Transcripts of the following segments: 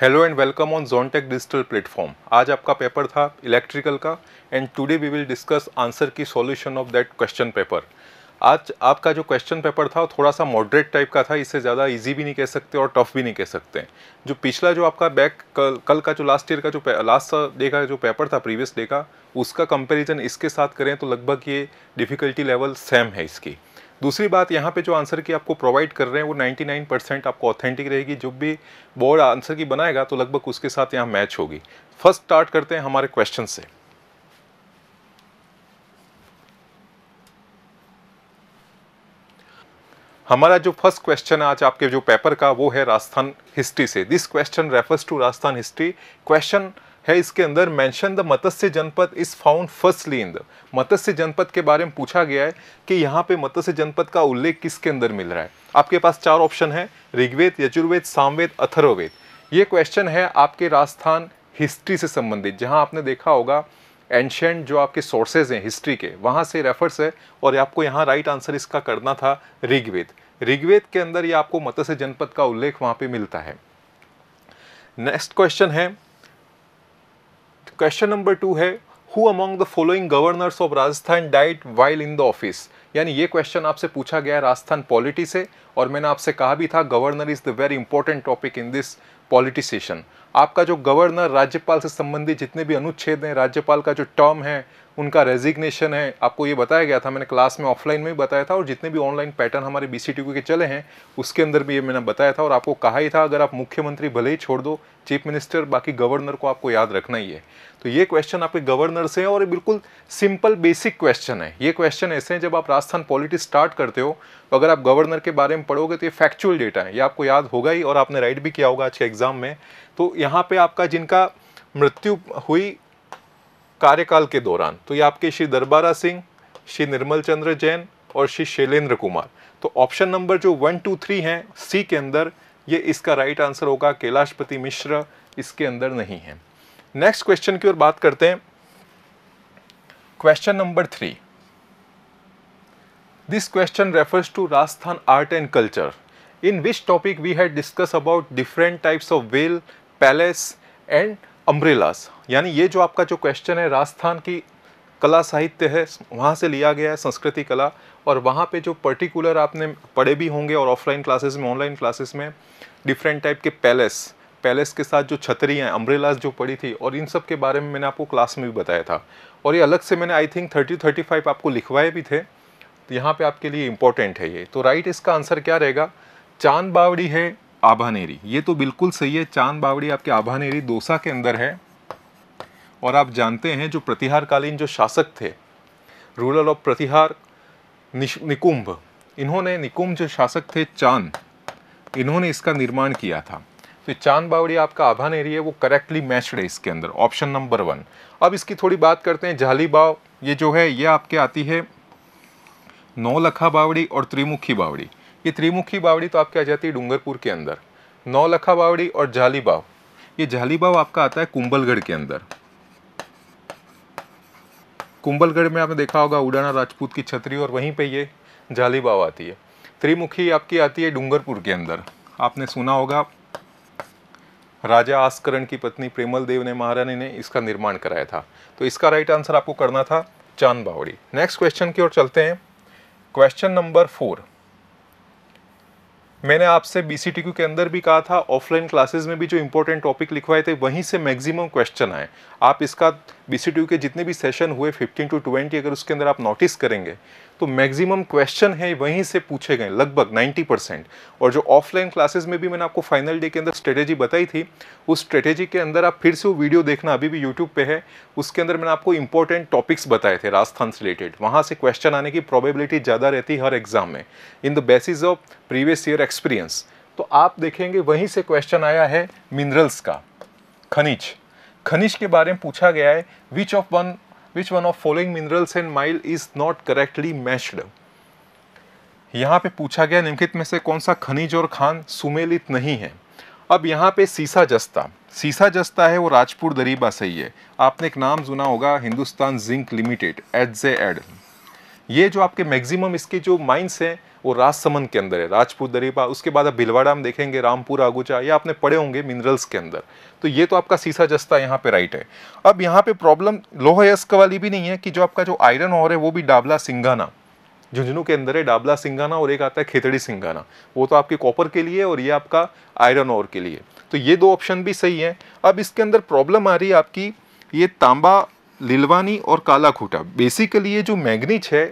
Hello and welcome on tech digital platform आज आपका paper था इलेक्ट्रिकल का and today we will discuss answer की solution of that question paper आज आपका जो क्वेश्चन पेपर था वो थोड़ा सा मॉडरेट टाइप का था इससे ज़्यादा इजी भी नहीं कह सकते और टफ भी नहीं कह सकते जो पिछला जो आपका बैक कल कल का जो लास्ट ईयर का जो लास्ट डे का जो पेपर था प्रीवियस डे का उसका कंपेरिजन इसके साथ करें तो लगभग ये डिफ़िकल्टी लेवल सेम है इसकी दूसरी बात यहाँ पे जो आंसर की आपको प्रोवाइड कर रहे हैं वो 99 परसेंट आपको ऑथेंटिक रहेगी जो भी बोर्ड आंसर की बनाएगा तो लगभग उसके साथ यहाँ मैच होगी फर्स्ट स्टार्ट करते हैं हमारे क्वेश्चन से हमारा जो फर्स्ट क्वेश्चन आज आपके जो पेपर का वो है राजस्थान हिस्ट्री से this question refers to Rajasthan history question है इसके अंदर mention the Matsya Janapada is found firstly in the Matsya Janapada के बारे में पूछा गया है कि यहाँ पे मत्स्य जनपद का उल्लेख किसके अंदर मिल रहा है आपके पास चार ऑप्शन है ऋग्वेद यजुर्वेद सामवेद अथर्ववेद ये क्वेश्चन है आपके राजस्थान हिस्ट्री से संबंधित जहाँ आपने देखा होगा एंशेंट जो आपके सोर्सेज हैं हिस्ट्री के वहाँ से रेफर्स है और आपको यहाँ राइट आंसर इसका करना था ऋग्वेद ऋग्वेद के अंदर ये आपको मत्स्य जनपद का उल्लेख वहाँ पे मिलता है नेक्स्ट क्वेश्चन है क्वेश्चन नंबर टू है who among the following governors of Rajasthan died while in the office यानी ये क्वेश्चन आपसे पूछा गया राजस्थान पॉलिटी से और मैंने आपसे कहा भी था governor is the very important topic in this politician आपका जो गवर्नर राज्यपाल से संबंधित जितने भी अनुच्छेद हैं राज्यपाल का जो टर्म है उनका रेजिग्नेशन है आपको ये बताया गया था मैंने क्लास में ऑफलाइन में भी बताया था और जितने भी ऑनलाइन पैटर्न हमारे बी के चले हैं उसके अंदर भी ये मैंने बताया था और आपको कहा ही था अगर आप मुख्यमंत्री भले ही छोड़ दो चीफ मिनिस्टर बाकी गवर्नर को आपको याद रखना ही है तो ये क्वेश्चन आपके गवर्नर से है और ये बिल्कुल सिंपल बेसिक क्वेश्चन है ये क्वेश्चन ऐसे हैं जब आप राजस्थान पॉलिटिक्स स्टार्ट करते हो तो अगर आप गवर्नर के बारे में पढ़ोगे तो ये फैक्चुअल डेटा है ये आपको याद होगा ही और आपने राइट भी किया होगा आज के एग्ज़ाम में तो यहाँ पर आपका जिनका मृत्यु हुई कार्यकाल के दौरान तो ये आपके श्री दरबारा सिंह श्री निर्मल चंद्र जैन और श्री शैलेंद्र कुमार तो ऑप्शन नंबर जो वन टू थ्री हैं सी के अंदर ये इसका राइट आंसर होगा कैलाशपति मिश्र इसके अंदर नहीं है नेक्स्ट क्वेश्चन की ओर बात करते हैं question number three This question refers to Rajasthan art and culture, in which topic we had discussed about different types of veil, palace and umbrellas यानी ये जो आपका जो क्वेश्चन है राजस्थान की कला साहित्य है वहाँ से लिया गया है संस्कृति कला और वहाँ पे जो पर्टिकुलर आपने पढ़े भी होंगे और ऑफलाइन क्लासेस में ऑनलाइन क्लासेस में डिफरेंट टाइप के पैलेस पैलेस के साथ जो छतरी हैं अम्ब्रेलास जो पड़ी थी और इन सब के बारे में मैंने आपको क्लास में भी बताया था और ये अलग से मैंने I think thirty thirty five आपको लिखवाए भी थे तो यहाँ पे आपके लिए इम्पोर्टेंट है ये तो राइट इसका आंसर क्या रहेगा चांद बावड़ी है आभानेरी ये तो बिल्कुल सही है चांद बावड़ी आपके आभानेरी दोसा के अंदर है और आप जानते हैं जो प्रतिहारकालीन जो शासक थे रूरल ऑफ प्रतिहार निकुंभ इन्होंने निकुंभ जो शासक थे चांद इन्होंने इसका निर्माण किया था तो चांद बावड़ी आपका आभान एरिया है वो करेक्टली मैच्ड है इसके अंदर ऑप्शन नंबर वन अब इसकी थोड़ी बात करते हैं जाली बाव ये जो है ये आपके आती है नौलखा बावड़ी और त्रिमुखी बावड़ी ये त्रिमुखी बावड़ी तो आपके आ जाती है डूंगरपुर के अंदर नौलखा बावड़ी और जाली बाव ये जाली बाव आपका आता है कुंबलगढ़ के अंदर कुंबलगढ़ में आपने देखा होगा उड़ाना राजपूत की छतरी और वहीं पे ये जाली बाव आती है त्रिमुखी आपकी आती है डूंगरपुर के अंदर आपने सुना होगा राजा आस्करण की पत्नी प्रेमल देव ने महारानी ने इसका निर्माण कराया था तो इसका राइट आंसर आपको करना था चांद बावड़ी नेक्स्ट क्वेश्चन की ओर चलते हैं क्वेश्चन नंबर फोर मैंने आपसे बी के अंदर भी कहा था ऑफलाइन क्लासेस में भी जो इंपॉर्टेंट टॉपिक लिखवाए थे वहीं से मैक्सिमम क्वेश्चन आए आप इसका बी के जितने भी सेशन हुए 15 टू 20 अगर उसके अंदर आप नोटिस करेंगे तो मैक्सिमम क्वेश्चन है वहीं से पूछे गए लगभग 90 परसेंट और जो ऑफलाइन क्लासेस में भी मैंने आपको फाइनल डे के अंदर स्ट्रेटेजी बताई थी उस स्ट्रेटेजी के अंदर आप फिर से वो वीडियो देखना अभी भी यूट्यूब पे है उसके अंदर मैंने आपको इंपॉर्टेंट टॉपिक्स बताए थे राजस्थान से रिलेटेड वहाँ से क्वेश्चन आने की प्रॉबेबिलिटी ज़्यादा रहती है हर एग्जाम में in the basis of previous year experience तो आप देखेंगे वहीं से क्वेश्चन आया है मिनरल्स का खनिज खनिज के बारे में पूछा गया है which of one which one of following minerals and mile is not correctly matched यहाँ पे पूछा गया निम्नलिखित में से कौन सा खनिज और खान सुमेलित नहीं है अब यहाँ पे सीसा जस्ता सीसा जस्ता है वो राजपुर दरीबा से ही है आपने एक नाम सुना होगा Hindustan Zinc Limited H J एड ये जो आपके मैक्सिमम इसके जो माइंस हैं वो राजसमंद के अंदर है राजपूत दरीपा उसके बाद आप भिलवाड़ा में देखेंगे रामपुर आगुचा ये आपने पढ़े होंगे मिनरल्स के अंदर तो ये तो आपका सीसा जस्ता यहाँ पे राइट है अब यहाँ पे प्रॉब्लम लोह यस्क वाली भी नहीं है कि जो आपका जो आयरन और है वो भी डाबला सिंगाना झुंझुनू के अंदर है डाबला सिंगाना और एक आता है खेतड़ी सिंगाना वो तो आपके कॉपर के लिए और ये आपका आयरन और के लिए तो ये दो ऑप्शन भी सही है अब इसके अंदर प्रॉब्लम आ रही है आपकी ये तांबा लिलवानी और काला खूटा बेसिकली ये जो मैग्नीच है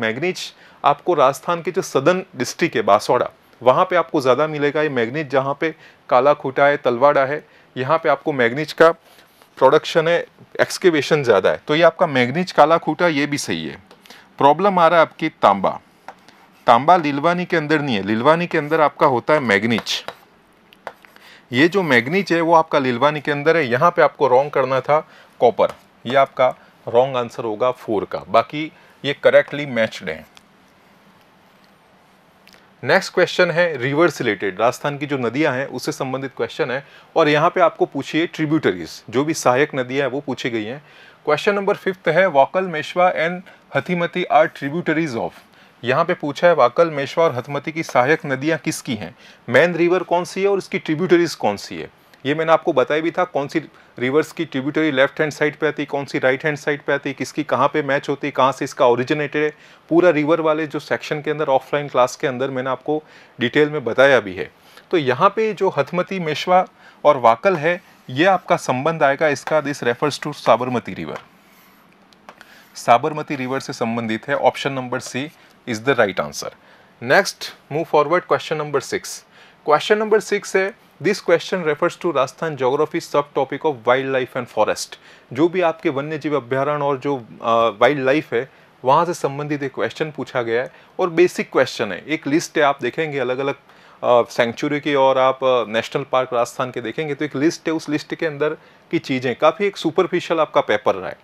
मैग्नीच आपको राजस्थान के जो सदन डिस्ट्रिक्ट है बांसवाड़ा वहाँ पे आपको ज़्यादा मिलेगा ये मैग्नीज जहाँ पे काला खूटा है तलवाड़ा है यहाँ पे आपको मैग्नीज का प्रोडक्शन है एक्सकेवेशन ज़्यादा है तो ये आपका मैग्नीज काला खूटा ये भी सही है प्रॉब्लम आ रहा है आपकी तांबा तांबा लिलवानी के अंदर नहीं है लिलवानी के अंदर आपका होता है मैग्नीज ये जो मैग्नीज है वो आपका लिलवानी के अंदर है यहाँ पर आपको रॉन्ग करना था कॉपर ये आपका रॉन्ग आंसर होगा फोर का बाकी ये करेक्टली मैच्ड है नेक्स्ट क्वेश्चन है रिवर्स रिलेटेड राजस्थान की जो नदियां हैं उससे संबंधित क्वेश्चन है और यहाँ पे आपको पूछिए ट्रिब्यूटरीज जो भी सहायक नदियां हैं वो पूछी गई हैं क्वेश्चन नंबर फिफ्थ है Wakal Meshwa and Hathmati are tributaries of यहाँ पे पूछा है वाकल मेशवा और हथमती की सहायक नदियाँ किसकी हैं मैन रिवर कौन सी है और इसकी ट्रिब्यूटरीज कौन सी है ये मैंने आपको बताया भी था कौन सी रिवर्स की ट्रिब्यूटरी लेफ्ट हैंड साइड पे आती कौन सी राइट हैंड साइड पे आती किसकी कहाँ पे मैच होती कहाँ से इसका ओरिजिनेटेड है पूरा रिवर वाले जो सेक्शन के अंदर ऑफलाइन क्लास के अंदर मैंने आपको डिटेल में बताया भी है तो यहाँ पे जो हथमती मेशवा और वाकल है ये आपका संबंध आएगा इसका this refers to Sabarmati river Sabarmati river से संबंधित है option number C is the right answer next move forward question number six question number six है this question refers to Rajasthan geography subtopic of wildlife and forest जो भी आपके वन्य जीव अभ्यारण और जो वाइल्ड लाइफ है वहाँ से संबंधित एक क्वेश्चन पूछा गया है और बेसिक क्वेश्चन है एक लिस्ट है आप देखेंगे अलग अलग सेंचुरी की और आप नेशनल पार्क राजस्थान के देखेंगे तो एक लिस्ट है उस लिस्ट के अंदर की चीज़ें काफ़ी एक सुपरफिशियल आपका पेपर रहा है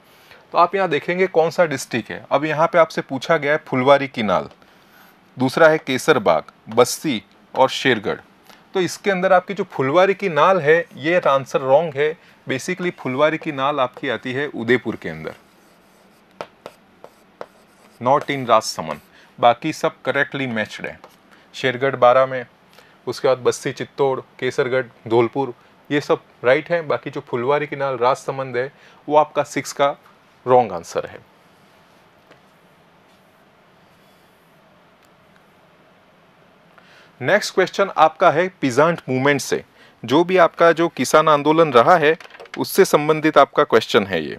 तो आप यहाँ देखेंगे कौन सा डिस्ट्रिक्ट है अब यहाँ पे आपसे पूछा गया है फुलवारी किनाल दूसरा है केसरबाग बस्ती और शेरगढ़ तो इसके अंदर आपकी जो फुलवारी की नाल है ये आंसर रॉन्ग है बेसिकली फुलवारी की नाल आपकी आती है उदयपुर के अंदर नॉट इन राजसमन बाकी सब करेक्टली मैचड है शेरगढ़ बारह में उसके बाद बस्ती चित्तौड़ केसरगढ़ धौलपुर ये सब राइट है बाकी जो फुलवारी की नाल राजसमंद है वो आपका सिक्स का रॉन्ग आंसर है नेक्स्ट क्वेश्चन आपका है पिजांट मूवमेंट से जो भी आपका जो किसान आंदोलन रहा है उससे संबंधित आपका क्वेश्चन है ये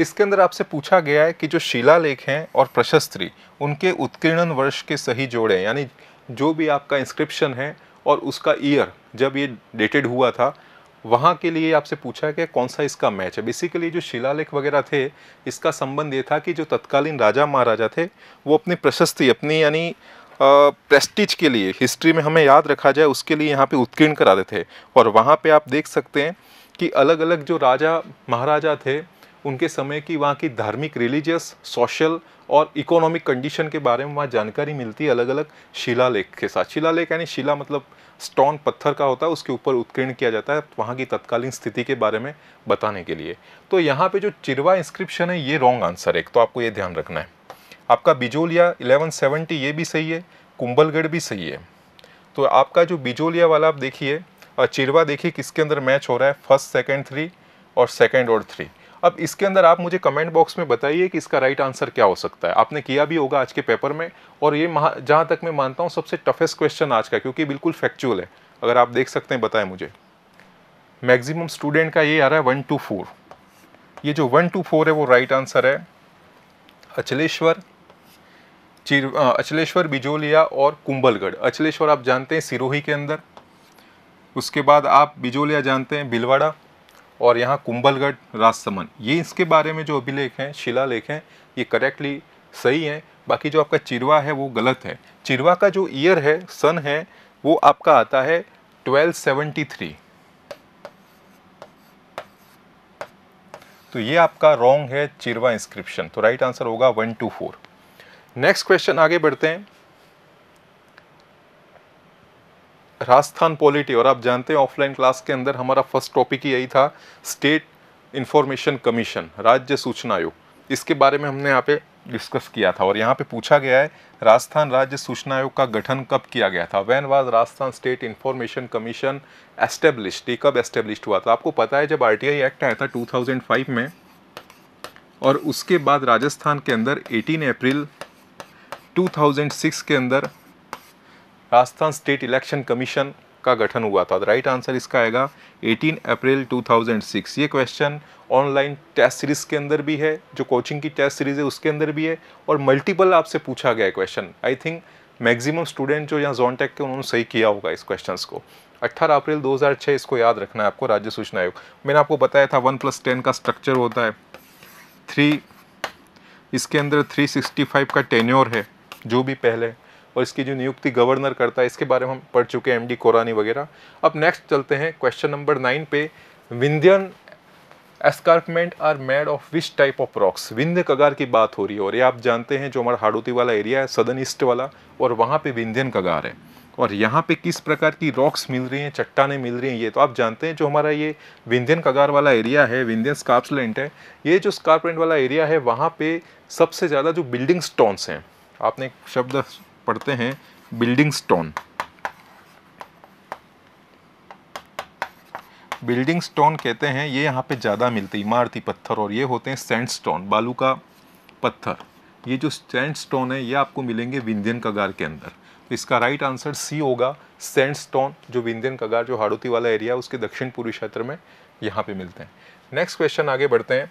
इसके अंदर आपसे पूछा गया है कि जो शिलालेख हैं और प्रशस्त्री उनके उत्कीर्णन वर्ष के सही जोड़े यानी जो भी आपका इंस्क्रिप्शन है और उसका ईयर जब ये डेटेड हुआ था वहाँ के लिए आपसे पूछा है कि कौन सा इसका मैच है बेसिकली जो शिलालेख वगैरह थे इसका संबंध ये था कि जो तत्कालीन राजा महाराजा थे वो अपनी प्रशस्ति अपनी यानी प्रेस्टिज के लिए हिस्ट्री में हमें याद रखा जाए उसके लिए यहाँ पे उत्कीर्ण कराते थे और वहाँ पे आप देख सकते हैं कि अलग अलग जो राजा महाराजा थे उनके समय की वहाँ की धार्मिक रिलीजियस सोशल और इकोनॉमिक कंडीशन के बारे में वहाँ जानकारी मिलती है अलग अलग शिलालेख के साथ शिलालेख यानी शिला मतलब स्टोन पत्थर का होता है उसके ऊपर उत्कीर्ण किया जाता है वहाँ की तत्कालीन स्थिति के बारे में बताने के लिए तो यहाँ पे जो चिरवा इंस्क्रिप्शन है ये रॉन्ग आंसर है तो आपको ये ध्यान रखना है आपका बिजोलिया 1170 ये भी सही है कुंभलगढ़ भी सही है तो आपका जो बिजोलिया वाला आप देखिए और चिरवा देखिए किसके अंदर मैच हो रहा है फर्स्ट सेकेंड थ्री और सेकेंड और थ्री अब इसके अंदर आप मुझे कमेंट बॉक्स में बताइए कि इसका राइट आंसर क्या हो सकता है आपने किया भी होगा आज के पेपर में और ये जहाँ तक मैं मानता हूँ सबसे टफेस्ट क्वेश्चन आज का क्योंकि बिल्कुल फैक्चुअल है अगर आप देख सकते हैं बताएं मुझे मैक्सिमम स्टूडेंट का ये आ रहा है वन टू फोर ये जो वन टू फोर है वो राइट आंसर है अचलेश्वर चिर अचलेश्वर बिजोलिया और कुंभलगढ़ अचलेश्वर आप जानते हैं सिरोही के अंदर उसके बाद आप बिजोलिया जानते हैं भिलवाड़ा और यहाँ कुंभलगढ़ राजसमन ये इसके बारे में जो अभिलेख हैं शिलालेख हैं ये करेक्टली सही हैं बाकी जो आपका चिरवा है वो गलत है चिरवा का जो ईयर है सन है वो आपका आता है 1273 तो ये आपका रॉन्ग है चिरवा इंस्क्रिप्शन तो राइट आंसर होगा one two four next question आगे बढ़ते हैं राजस्थान पॉलिटी और आप जानते हैं ऑफलाइन क्लास के अंदर हमारा फर्स्ट टॉपिक ही यही था स्टेट इन्फॉर्मेशन कमीशन राज्य सूचना आयोग इसके बारे में हमने यहाँ पे डिस्कस किया था और यहाँ पे पूछा गया है राजस्थान राज्य सूचना आयोग का गठन कब किया गया था when was Rajasthan state information commission establish ये कब एस्टेब्लिश हुआ था आपको पता है जब आर एक्ट आया था टू में और उसके बाद राजस्थान के अंदर एटीन अप्रैल 2006 के अंदर राजस्थान स्टेट इलेक्शन कमीशन का गठन हुआ था राइट आंसर इसका आएगा 18 अप्रैल 2006 ये क्वेश्चन ऑनलाइन टेस्ट सीरीज़ के अंदर भी है जो कोचिंग की टेस्ट सीरीज़ है उसके अंदर भी है और मल्टीपल आपसे पूछा गया question I think maximum student जो यहाँ जोन टेक के उन्होंने सही किया होगा इस क्वेश्चन को 18 अप्रैल 2006 इसको याद रखना है आपको राज्य सूचना आयोग मैंने आपको बताया था वन प्लस टेन का स्ट्रक्चर होता है थ्री इसके अंदर फाइव का टेन्योर है जो भी पहले और इसकी जो नियुक्ति गवर्नर करता है इसके बारे में हम पढ़ चुके हैं एम डी कोरानी वगैरह अब नेक्स्ट चलते हैं क्वेश्चन नंबर नाइन पे Vindhyan escarpment are made of which type of rocks Vindhya कगार की बात हो रही है और ये आप जानते हैं जो हमारा हाड़ोती वाला एरिया है सदन ईस्ट वाला और वहाँ पर विंध्यन कगार है और यहाँ पे किस प्रकार की रॉक्स मिल रही हैं चट्टाने मिल रही हैं ये तो आप जानते हैं जो हमारा ये विंध्यन कगार वाला एरिया है विंध्यन स्कार्पलैंड है ये जो स्कार्पलैंड वाला एरिया है वहाँ पे सबसे ज़्यादा जो बिल्डिंग स्टोन्स हैं आपने शब्द पढ़ते हैं बिल्डिंग स्टोन बिल्डिंग स्टोन कहते हैं ये यहाँ पे ज़्यादा मिलते हैं इमारती पत्थर और ये होते हैं सैंड स्टोन बालू का पत्थर ये जो सैंड स्टोन है ये आपको मिलेंगे विंध्यन कगार के अंदर तो इसका राइट आंसर सी होगा सैंड स्टोन जो विंध्यन कगार जो हाड़ोती वाला एरिया है उसके दक्षिण पूर्वी क्षेत्र में यहाँ पे मिलते हैं नेक्स्ट क्वेश्चन आगे बढ़ते हैं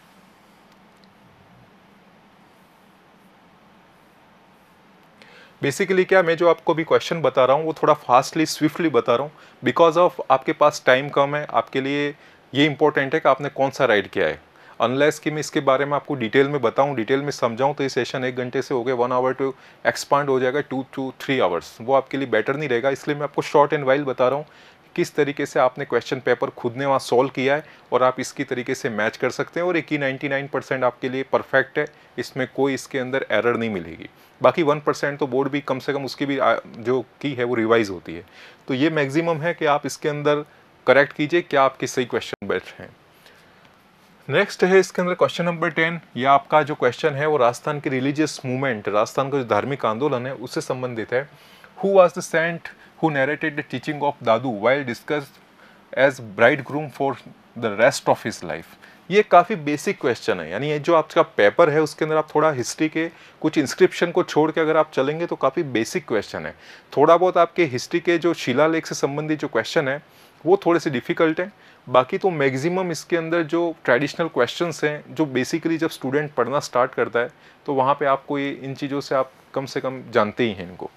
बेसिकली क्या मैं जो आपको भी क्वेश्चन बता रहा हूँ वो थोड़ा फास्टली स्विफ्टली बता रहा हूँ बिकॉज ऑफ आपके पास टाइम कम है आपके लिए ये इंपॉर्टेंट है कि आपने कौन सा राइड किया है अनलेस कि मैं इसके बारे में आपको डिटेल में बताऊं डिटेल में समझाऊं तो ये सेशन एक घंटे से हो गया वन आवर टू एक्सपांड हो जाएगा टू टू थ्री आवर्स वो आपके लिए बेटर नहीं रहेगा इसलिए मैं आपको शॉर्ट एंड वाइल्ड बता रहा हूँ किस तरीके से आपने क्वेश्चन पेपर खुद ने वहाँ सॉल्व किया है और आप इसकी तरीके से मैच कर सकते हैं और एक ही नाइन्टी आपके लिए परफेक्ट है इसमें कोई इसके अंदर एरर नहीं मिलेगी बाकी वन परसेंट तो बोर्ड भी कम से कम उसकी भी जो की है वो रिवाइज होती है तो ये मैक्सिमम है कि आप इसके अंदर करेक्ट कीजिए क्या आपके सही क्वेश्चन बैठे हैं नेक्स्ट है इसके अंदर क्वेश्चन नंबर टेन ये आपका जो क्वेश्चन है वो राजस्थान की रिलीजियस मूवमेंट राजस्थान का जो धार्मिक आंदोलन है उससे संबंधित है who was the saint who narrated the teaching of Dadu while discussed as bridegroom for the rest of his life. ये काफ़ी बेसिक क्वेश्चन है यानी ये जो आपका पेपर है उसके अंदर आप थोड़ा हिस्ट्री के कुछ इंस्क्रिप्शन को छोड़ के अगर आप चलेंगे तो काफ़ी बेसिक क्वेश्चन है थोड़ा बहुत आपके हिस्ट्री के जो शिलालेख से संबंधित जो क्वेश्चन है वो थोड़े से डिफ़िकल्ट हैं बाकी तो मैक्सिमम इसके अंदर जो ट्रेडिशनल क्वेश्चन हैं जो बेसिकली जब स्टूडेंट पढ़ना स्टार्ट करता है तो वहाँ पर आपको ये इन चीज़ों से आप कम से कम जानते ही हैं इनको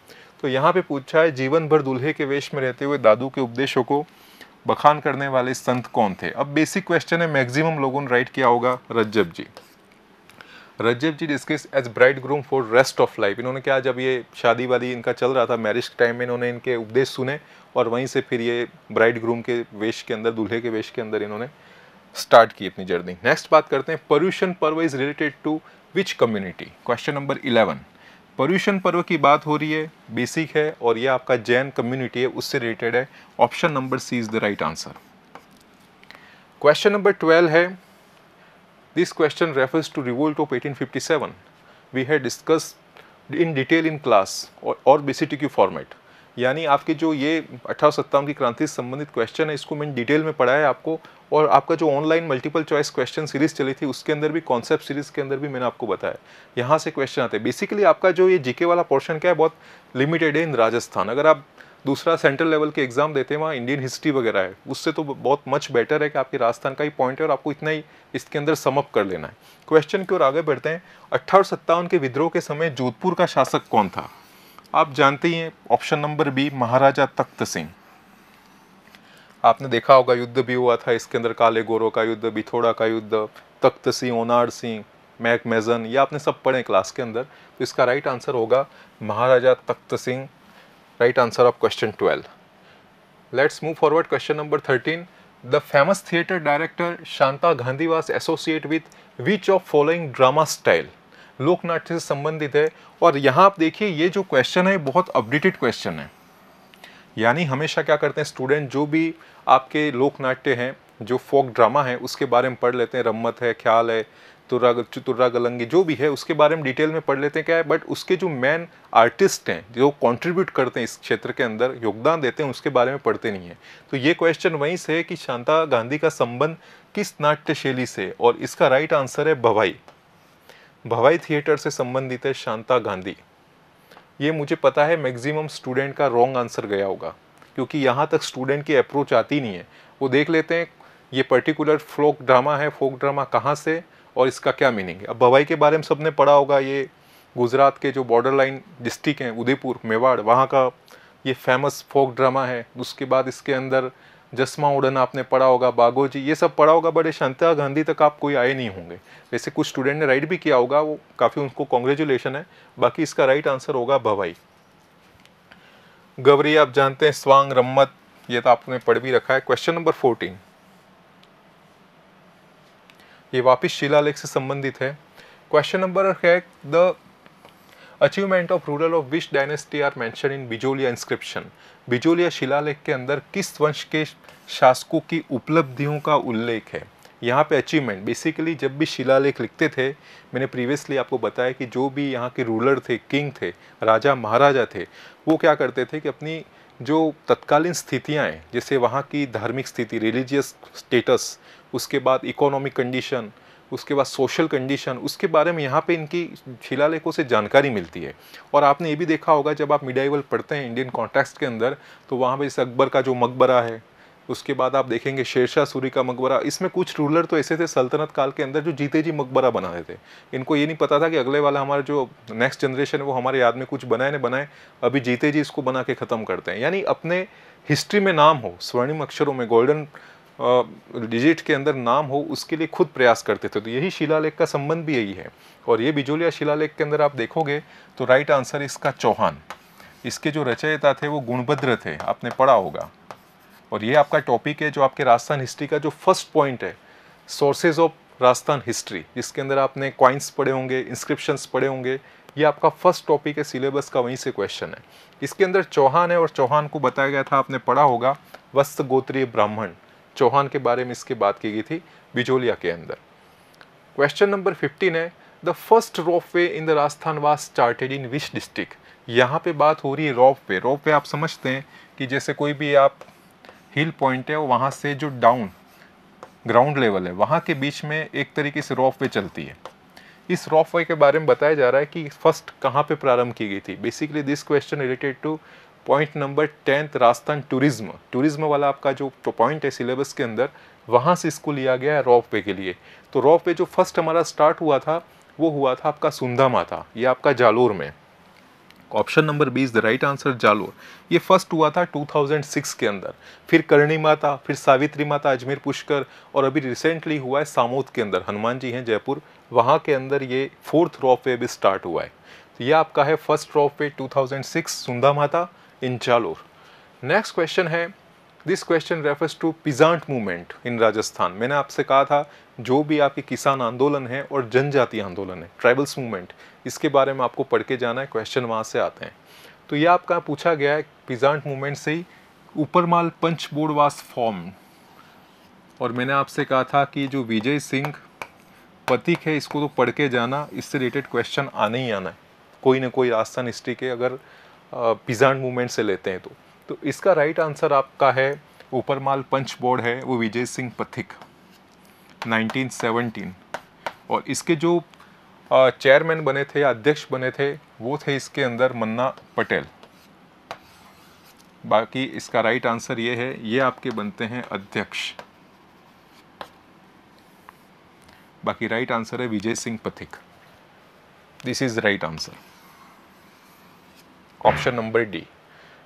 तो यहाँ पे पूछा है जीवन भर दूल्हे के वेश में रहते हुए दादू के उपदेशों को बखान करने वाले संत कौन थे अब बेसिक क्वेश्चन है मैक्सिमम लोगों ने राइट किया होगा Rajjab ji Rajjab ji discuss as bride groom for rest of life इन्होंने क्या जब ये शादी वाली इनका चल रहा था मैरिज टाइम में इन्होंने इनके उपदेश सुने और वहीं से फिर ये ब्राइड ग्रूम के वेश के अंदर दूल्हे के वेश के अंदर इन्होंने स्टार्ट की अपनी जर्नी नेक्स्ट बात करते हैं Paryushan parv is related to which community question number eleven Paryushan parv की बात हो रही है बेसिक है और यह आपका जैन कम्युनिटी है उससे रिलेटेड है option number C is the right answer question number twelve है this question refers to revolt of eighteen fifty seven we है discuss in detail in class और B C T Q format यानी आपके जो ये अठारह की क्रांति से संबंधित क्वेश्चन है इसको मैंने डिटेल में पढ़ा है आपको और आपका जो online multiple choice question series चली थी उसके अंदर भी कॉन्सेप्ट सीरीज के अंदर भी मैंने आपको बताया यहाँ से क्वेश्चन आते हैं बेसिकली आपका जो ये जीके वाला पोर्शन क्या है बहुत लिमिटेड है इन राजस्थान अगर आप दूसरा सेंट्रल लेवल के एग्जाम देते हैं वहाँ इंडियन हिस्ट्री वगैरह है उससे तो बहुत मच बेटर है कि आपके राजस्थान का ही पॉइंट है और आपको इतना ही इसके अंदर समअप कर लेना है क्वेश्चन की ओर आगे बढ़ते हैं अट्ठारह के विद्रोह के समय जोधपुर का शासक कौन था आप जानते ही हैं option number B Maharaja Takht Singh आपने देखा होगा युद्ध भी हुआ था इसके अंदर काले गोरों का युद्ध बिथोड़ा का युद्ध तख्त सिंह ओनार सिंह मैक मेजन ये आपने सब पढ़े क्लास के अंदर तो इसका राइट आंसर होगा Maharaja Takht Singh right answer of question twelve let's move forward question number thirteen the famous theatre director Shanta Gandhi associate with which of following drama style लोकनाट्य से संबंधित है और यहाँ आप देखिए ये जो क्वेश्चन है बहुत अपडेटेड क्वेश्चन है यानी हमेशा क्या करते हैं स्टूडेंट जो भी आपके लोकनाट्य हैं जो फोक ड्रामा है उसके बारे में पढ़ लेते हैं रम्मत है ख्याल है तुर्रा तुर्रा गलंगी जो भी है उसके बारे में डिटेल में पढ़ लेते हैं क्या है बट उसके जो मेन आर्टिस्ट हैं जो कंट्रीब्यूट करते हैं इस क्षेत्र के अंदर योगदान देते हैं उसके बारे में पढ़ते नहीं हैं तो ये क्वेश्चन वहीं से है कि शांता गांधी का संबंध किस नाट्य शैली से और इसका राइट आंसर है भवाई भवाई थिएटर से संबंधित है शांता गांधी ये मुझे पता है मैक्सिमम स्टूडेंट का रॉन्ग आंसर गया होगा क्योंकि यहाँ तक स्टूडेंट की अप्रोच आती नहीं है वो देख लेते हैं ये पर्टिकुलर फोक ड्रामा है फोक ड्रामा कहाँ से और इसका क्या मीनिंग है अब भवाई के बारे में सबने पढ़ा होगा ये गुजरात के जो बॉर्डर लाइन डिस्ट्रिक्ट हैं उदयपुर मेवाड़ वहाँ का ये फेमस फोक ड्रामा है उसके बाद इसके अंदर जस्मा उड़न आपने पढ़ा होगा जी ये सब पढ़ा होगा बड़े शांता गांधी तक आप कोई आए नहीं होंगे वैसे कुछ स्टूडेंट ने राइट भी किया होगा वो काफ़ी उनको कॉन्ग्रेचुलेशन है बाकी इसका राइट आंसर होगा भवाई गवरी आप जानते हैं स्वांग रम्मत ये तो आपने पढ़ भी रखा है क्वेश्चन नंबर फोर्टीन ये वापिस शिलालेख से संबंधित है क्वेश्चन नंबर है the achievement of rulers of which dynasty are mention in Bijolia inscription Bijolia शिलालेख के अंदर किस वंश के शासकों की उपलब्धियों का उल्लेख है यहाँ पे अचीवमेंट बेसिकली जब भी शिलालेख लिखते थे मैंने प्रीवियसली आपको बताया कि जो भी यहाँ के रूलर थे किंग थे राजा महाराजा थे वो क्या करते थे कि अपनी जो तत्कालीन स्थितियाँ हैं जैसे वहाँ की धार्मिक स्थिति रिलीजियस स्टेटस उसके बाद इकोनॉमिक कंडीशन उसके बाद सोशल कंडीशन उसके बारे में यहाँ पे इनकी शिलालेखों से जानकारी मिलती है और आपने ये भी देखा होगा जब आप मिडाइवल पढ़ते हैं इंडियन कॉन्टेक्स्ट के अंदर तो वहाँ पर जैसे अकबर का जो मकबरा है उसके बाद आप देखेंगे शेरशाह सूरी का मकबरा इसमें कुछ रूलर तो ऐसे थे सल्तनत काल के अंदर जो जीते जी मकबरा रहे थे इनको ये नहीं पता था कि अगले वाला हमारा जो नेक्स्ट जनरेशन है वो हमारे याद में कुछ बनाए ना बनाए अभी जीते जी इसको बना के ख़त्म करते हैं यानी अपने हिस्ट्री में नाम हो स्वर्णिम अक्षरों में गोल्डन डिजिट के अंदर नाम हो उसके लिए खुद प्रयास करते थे तो यही शिलालेख का संबंध भी यही है और ये बिजोलिया शिलालेख के अंदर आप देखोगे तो राइट आंसर इसका चौहान इसके जो रचयिता थे वो गुणभद्र थे आपने पढ़ा होगा और ये आपका टॉपिक है जो आपके राजस्थान हिस्ट्री का जो फर्स्ट पॉइंट है सोर्सेज ऑफ राजस्थान हिस्ट्री जिसके अंदर आपने क्वाइंस पढ़े होंगे इंस्क्रिप्शंस पढ़े होंगे ये आपका फर्स्ट टॉपिक है सिलेबस का वहीं से क्वेश्चन है इसके अंदर चौहान है और चौहान को बताया गया था आपने पढ़ा होगा वस्त्र गोत्रीय ब्राह्मण चौहान के बारे में इसकी बात की गई थी बिजोलिया के अंदर क्वेश्चन नंबर फिफ्टीन है the first ropeway in the Rajasthan was started in which district यहाँ पे बात हो रही है रोप वे रोप वे आप समझते हैं कि जैसे कोई भी आप हिल पॉइंट है वहाँ से जो डाउन ग्राउंड लेवल है वहाँ के बीच में एक तरीके से रोप वे चलती है इस रॉप वे के बारे में बताया जा रहा है कि फर्स्ट कहाँ पे प्रारंभ की गई थी basically this question related to point number tenth Rajasthan tourism tourism वाला आपका जो पॉइंट है सिलेबस के अंदर वहाँ से इसको लिया गया है रॉप वे के लिए तो रॉप वे जो फर्स्ट हमारा स्टार्ट हुआ था वो हुआ था आपका सुंदा माता ये आपका जालोर में option number B is the right answer Jalore ये फर्स्ट हुआ था 2006 के अंदर फिर करणी माता फिर सावित्री माता अजमेर पुष्कर और अभी रिसेंटली हुआ है सामोद के अंदर हनुमान जी हैं जयपुर वहाँ के अंदर ये फोर्थ रॉप वे अभी स्टार्ट हुआ है तो ये आपका है first ropeway to Sundha Mata in Jalore. Next question है this question refers to peasant movement in Rajasthan मैंने आपसे कहा था जो भी आपके किसान आंदोलन है और जनजातीय आंदोलन है ट्राइबल्स मूवमेंट इसके बारे में आपको पढ़ के जाना है क्वेश्चन वहाँ से आते हैं तो ये आपका पूछा गया है पिजांट मूवमेंट से ही ऊपरमाल पंच बोर्ड वास फॉर्म और मैंने आपसे कहा था कि जो विजय सिंह प्रतीक है इसको तो पढ़ के जाना इससे रिलेटेड क्वेश्चन आने ही आना है कोई ना कोई राजस्थान हिस्ट्री के अगर पिजान मूवमेंट से लेते हैं तो तो इसका राइट आंसर आपका है ऊपरमाल पंच बोर्ड है वो विजय सिंह पथिक 1917 और इसके जो चेयरमैन बने थे या अध्यक्ष बने थे वो थे इसके अंदर मन्ना पटेल बाकी इसका राइट आंसर ये है ये आपके बनते हैं अध्यक्ष बाकी राइट आंसर है Vijay Singh Pathik this is right answer option number D